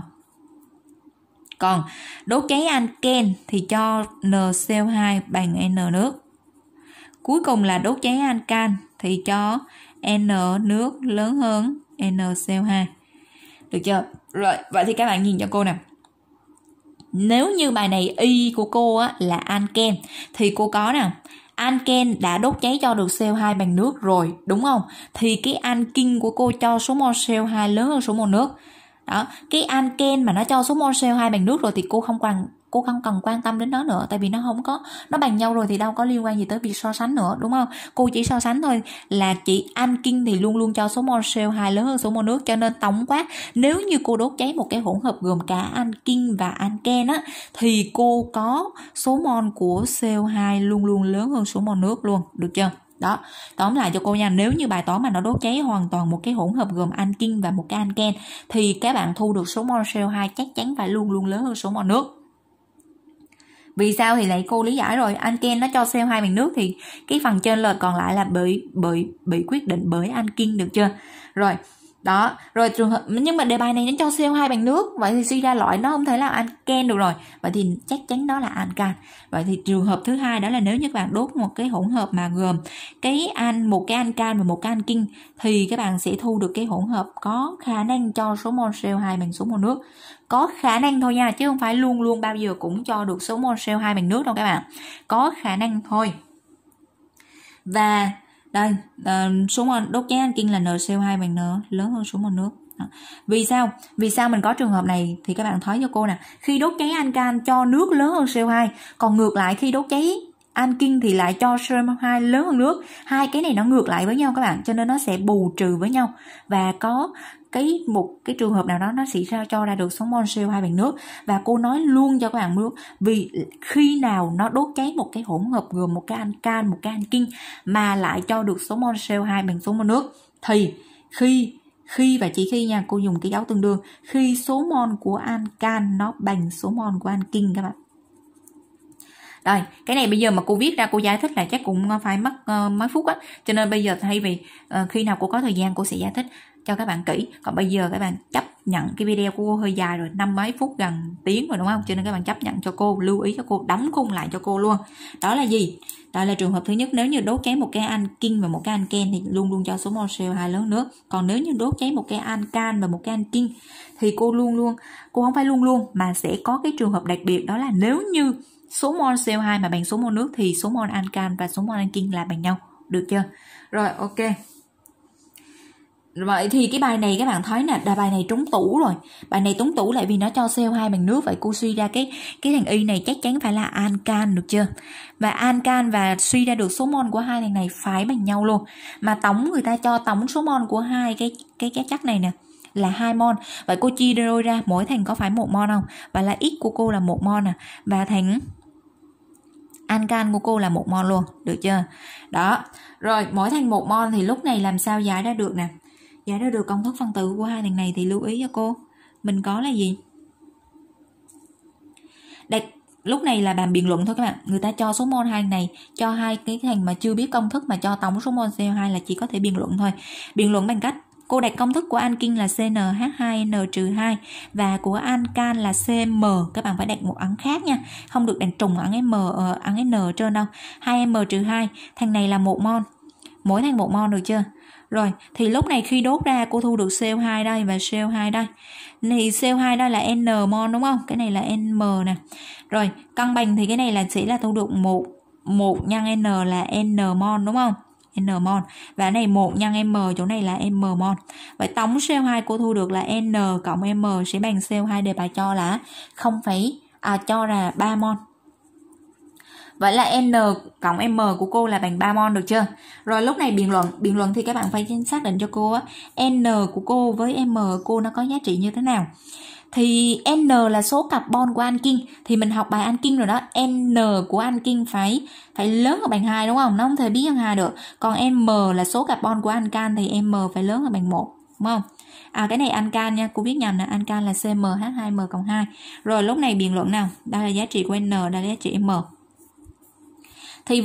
còn đốt cháy anken thì cho NCO2 bằng N nước. Cuối cùng là đốt cháy ancan thì cho N nước lớn hơn NCO2. Được chưa? Rồi, vậy thì các bạn nhìn cho cô nè. Nếu như bài này y của cô á, là anken thì cô có nè Anken đã đốt cháy cho được CO2 bằng nước rồi, đúng không? Thì cái ankin của cô cho số mol CO2 lớn hơn số mol nước đó cái anken mà nó cho số mol co hai bằng nước rồi thì cô không cần cô không cần quan tâm đến nó nữa tại vì nó không có nó bằng nhau rồi thì đâu có liên quan gì tới việc so sánh nữa đúng không cô chỉ so sánh thôi là chị ankin thì luôn luôn cho số mol CO2 lớn hơn số mol nước cho nên tổng quát nếu như cô đốt cháy một cái hỗn hợp gồm cả ankin và anken á thì cô có số mol của CO2 luôn luôn lớn hơn số mol nước luôn được chưa đó tóm lại cho cô nha nếu như bài toán mà nó đốt cháy hoàn toàn một cái hỗn hợp gồm ankin và một cái anken thì các bạn thu được số mol CO2 chắc chắn phải luôn luôn lớn hơn số mol nước vì sao thì lại cô lý giải rồi anken nó cho CO2 bằng nước thì cái phần trên lệch còn lại là bị bị bị quyết định bởi ankin được chưa rồi đó rồi trường hợp nhưng mà đề bài này nó cho CO2 bằng nước vậy thì suy ra loại nó không thể là anken được rồi vậy thì chắc chắn đó là ancan vậy thì trường hợp thứ hai đó là nếu như các bạn đốt một cái hỗn hợp mà gồm cái an một cái ancan và một cái ankin thì các bạn sẽ thu được cái hỗn hợp có khả năng cho số mol CO2 bằng số mol nước có khả năng thôi nha chứ không phải luôn luôn bao giờ cũng cho được số mol CO2 bằng nước đâu các bạn có khả năng thôi và đây à, số đốt cháy Anh Kinh là NCO2 bằng N lớn hơn số mol nước vì sao vì sao mình có trường hợp này thì các bạn thấy cho cô nè khi đốt cháy ancan cho nước lớn hơn CO2 còn ngược lại khi đốt cháy ankin thì lại cho CO2 lớn hơn nước hai cái này nó ngược lại với nhau các bạn cho nên nó sẽ bù trừ với nhau và có cái một cái trường hợp nào đó nó sẽ ra cho ra được số mon siêu hai bằng nước và cô nói luôn cho các bạn biết vì khi nào nó đốt cháy một cái hỗn hợp gồm một cái can một cái kinh mà lại cho được số mon siêu hai bằng số mon nước thì khi khi và chỉ khi nha cô dùng cái dấu tương đương khi số mon của an can nó bằng số mon của an kinh các bạn rồi cái này bây giờ mà cô viết ra cô giải thích là chắc cũng phải mất uh, mấy phút á cho nên bây giờ thay vì uh, khi nào cô có thời gian cô sẽ giải thích cho các bạn kỹ còn bây giờ các bạn chấp nhận cái video của cô hơi dài rồi năm mấy phút gần tiếng rồi đúng không cho nên các bạn chấp nhận cho cô lưu ý cho cô đóng khung lại cho cô luôn đó là gì đó là trường hợp thứ nhất nếu như đốt cháy một cái anh kinh và một cái anh ken thì luôn luôn cho số mol CO2 lớn nước còn nếu như đốt cháy một cái anh can và một cái anh kinh thì cô luôn luôn cô không phải luôn luôn mà sẽ có cái trường hợp đặc biệt đó là nếu như số mol CO2 mà bằng số mol nước thì số mol ancan và số mol anking là bằng nhau được chưa rồi ok vậy thì cái bài này các bạn thấy nè là bài này trúng tủ rồi bài này trúng tủ lại vì nó cho CO2 bằng nước vậy cô suy ra cái cái thằng y này chắc chắn phải là ancan được chưa và ancan và suy ra được số mol của hai thằng này phải bằng nhau luôn mà tổng người ta cho tổng số mol của hai cái cái cái chất này nè là hai mol vậy cô chia đôi ra mỗi thằng có phải một mol không và là x của cô là một mol nè à. và thằng ancan của cô là một mol luôn được chưa đó rồi mỗi thành một mol thì lúc này làm sao giải ra được nè dạ ra được công thức phân tử của hai thằng này thì lưu ý cho cô Mình có là gì? Đây, lúc này là bàn biện luận thôi các bạn Người ta cho số mol hai này Cho hai cái thằng mà chưa biết công thức Mà cho tổng số mol CO2 là chỉ có thể biện luận thôi Biện luận bằng cách Cô đặt công thức của ankin là CnH2n-2 và của ancan là CM. Các bạn phải đặt một ấn khác nha, không được đặt trùng ấn M ờ, ấn N trên đâu. 2m-2, thằng này là một mol. Mỗi thằng một mol được chưa? Rồi, thì lúc này khi đốt ra cô thu được CO2 đây và CO2 đây. Thì CO2 đây là N mol đúng không? Cái này là m nè. Rồi, cân bằng thì cái này là sẽ là thu được 1 1 nhân N là N mol đúng không? N mol và này 1 nhân M chỗ này là M mol. Vậy tổng CO2 cô thu được là N cộng M sẽ bằng CO2 đề bài cho là không phải à, cho là 3 mol Vậy là N cộng M của cô là bằng 3 mon được chưa? Rồi lúc này biện luận, biện luận thì các bạn phải xác định cho cô á, N của cô với M cô nó có giá trị như thế nào? Thì N là số carbon của ankin thì mình học bài ankin rồi đó, N của ankin phải phải lớn hơn bằng hai đúng không? Nó không thể biết hơn 2 được. Còn M là số carbon của ancan thì M phải lớn hơn bằng một đúng không? À cái này ancan nha, cô biết nhầm là ancan là CmH2m cộng hai Rồi lúc này biện luận nào? Đây là giá trị của N, đây là giá trị M thì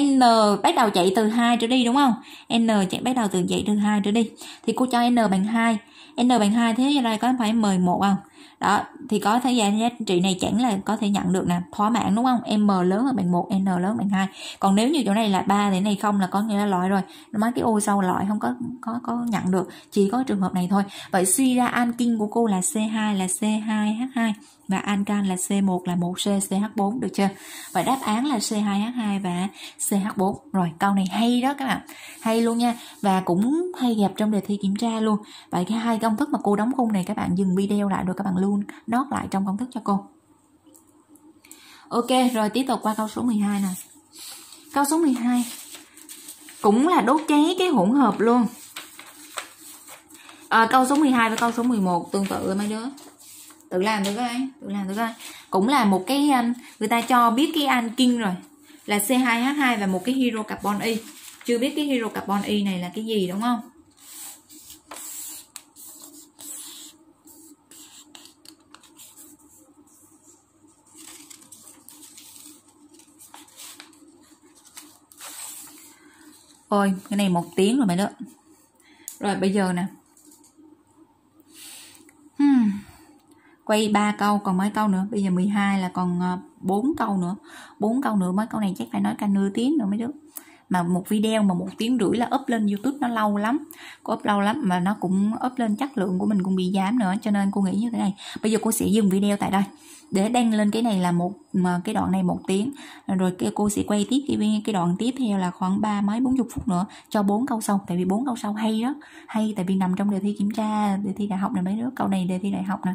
n bắt đầu chạy từ 2 trở đi đúng không n chạy bắt đầu từ chạy từ 2 trở đi thì cô cho n bằng 2 n bằng 2 thế ra có phải 11 không đó thì có thời gian giá trị này chẳng là có thể nhận được nè thỏa mãn đúng không m lớn hơn bằng một n lớn hơn bằng hai còn nếu như chỗ này là ba thì này không là có nghĩa là loại rồi nó mấy cái ô sau loại không có có có nhận được chỉ có trường hợp này thôi vậy suy ra ankin của cô là c2 là c2h2 và ancan là C1 là 1C CH4 được chưa? Và đáp án là C2H2 và CH4. Rồi câu này hay đó các bạn. Hay luôn nha và cũng hay gặp trong đề thi kiểm tra luôn. Vậy cái hai công thức mà cô đóng khung này các bạn dừng video lại rồi các bạn luôn. Nó nốt lại trong công thức cho cô ok rồi tiếp tục qua câu số 12 nè câu số 12 cũng là đốt cháy cái hỗn hợp luôn à, câu số 12 với câu số 11 tương tự mấy đứa tự làm được coi tự làm được coi cũng là một cái um, người ta cho biết cái ankin rồi là C2H2 và một cái hydrocarbon Y chưa biết cái hydrocarbon Y này là cái gì đúng không ôi cái này một tiếng rồi mày đó rồi bây giờ nè hmm. quay ba câu còn mấy câu nữa bây giờ 12 là còn ờ, bốn câu nữa bốn câu nữa mấy câu này chắc phải nói cả nửa tiếng nữa mấy đứa mà một video mà một tiếng rưỡi là up lên youtube nó lâu lắm cô up lâu lắm mà nó cũng up lên chất lượng của mình cũng bị giảm nữa cho nên cô nghĩ như thế này bây giờ cô sẽ dừng video tại đây để đăng lên cái này là một mà cái đoạn này một tiếng rồi cô sẽ quay tiếp cái, cái đoạn tiếp theo là khoảng ba mấy bốn chục phút nữa cho bốn câu sau tại vì bốn câu sau hay đó hay tại vì nằm trong đề thi kiểm tra đề thi đại học này mấy đứa câu này đề thi đại học nè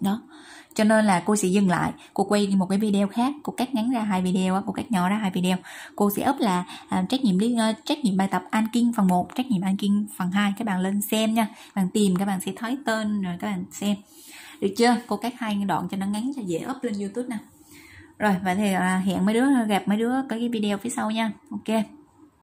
đó cho nên là cô sẽ dừng lại cô quay một cái video khác cô cắt ngắn ra hai video cô cắt nhỏ ra hai video cô sẽ up là à, trách nhiệm liên uh, trách nhiệm bài tập an kinh phần 1 trách nhiệm an kinh phần 2 các bạn lên xem nha bạn tìm các bạn sẽ thấy tên rồi các bạn xem được chưa cô cắt hai đoạn cho nó ngắn cho dễ up lên youtube nè rồi vậy thì à, hẹn mấy đứa gặp mấy đứa có cái video phía sau nha ok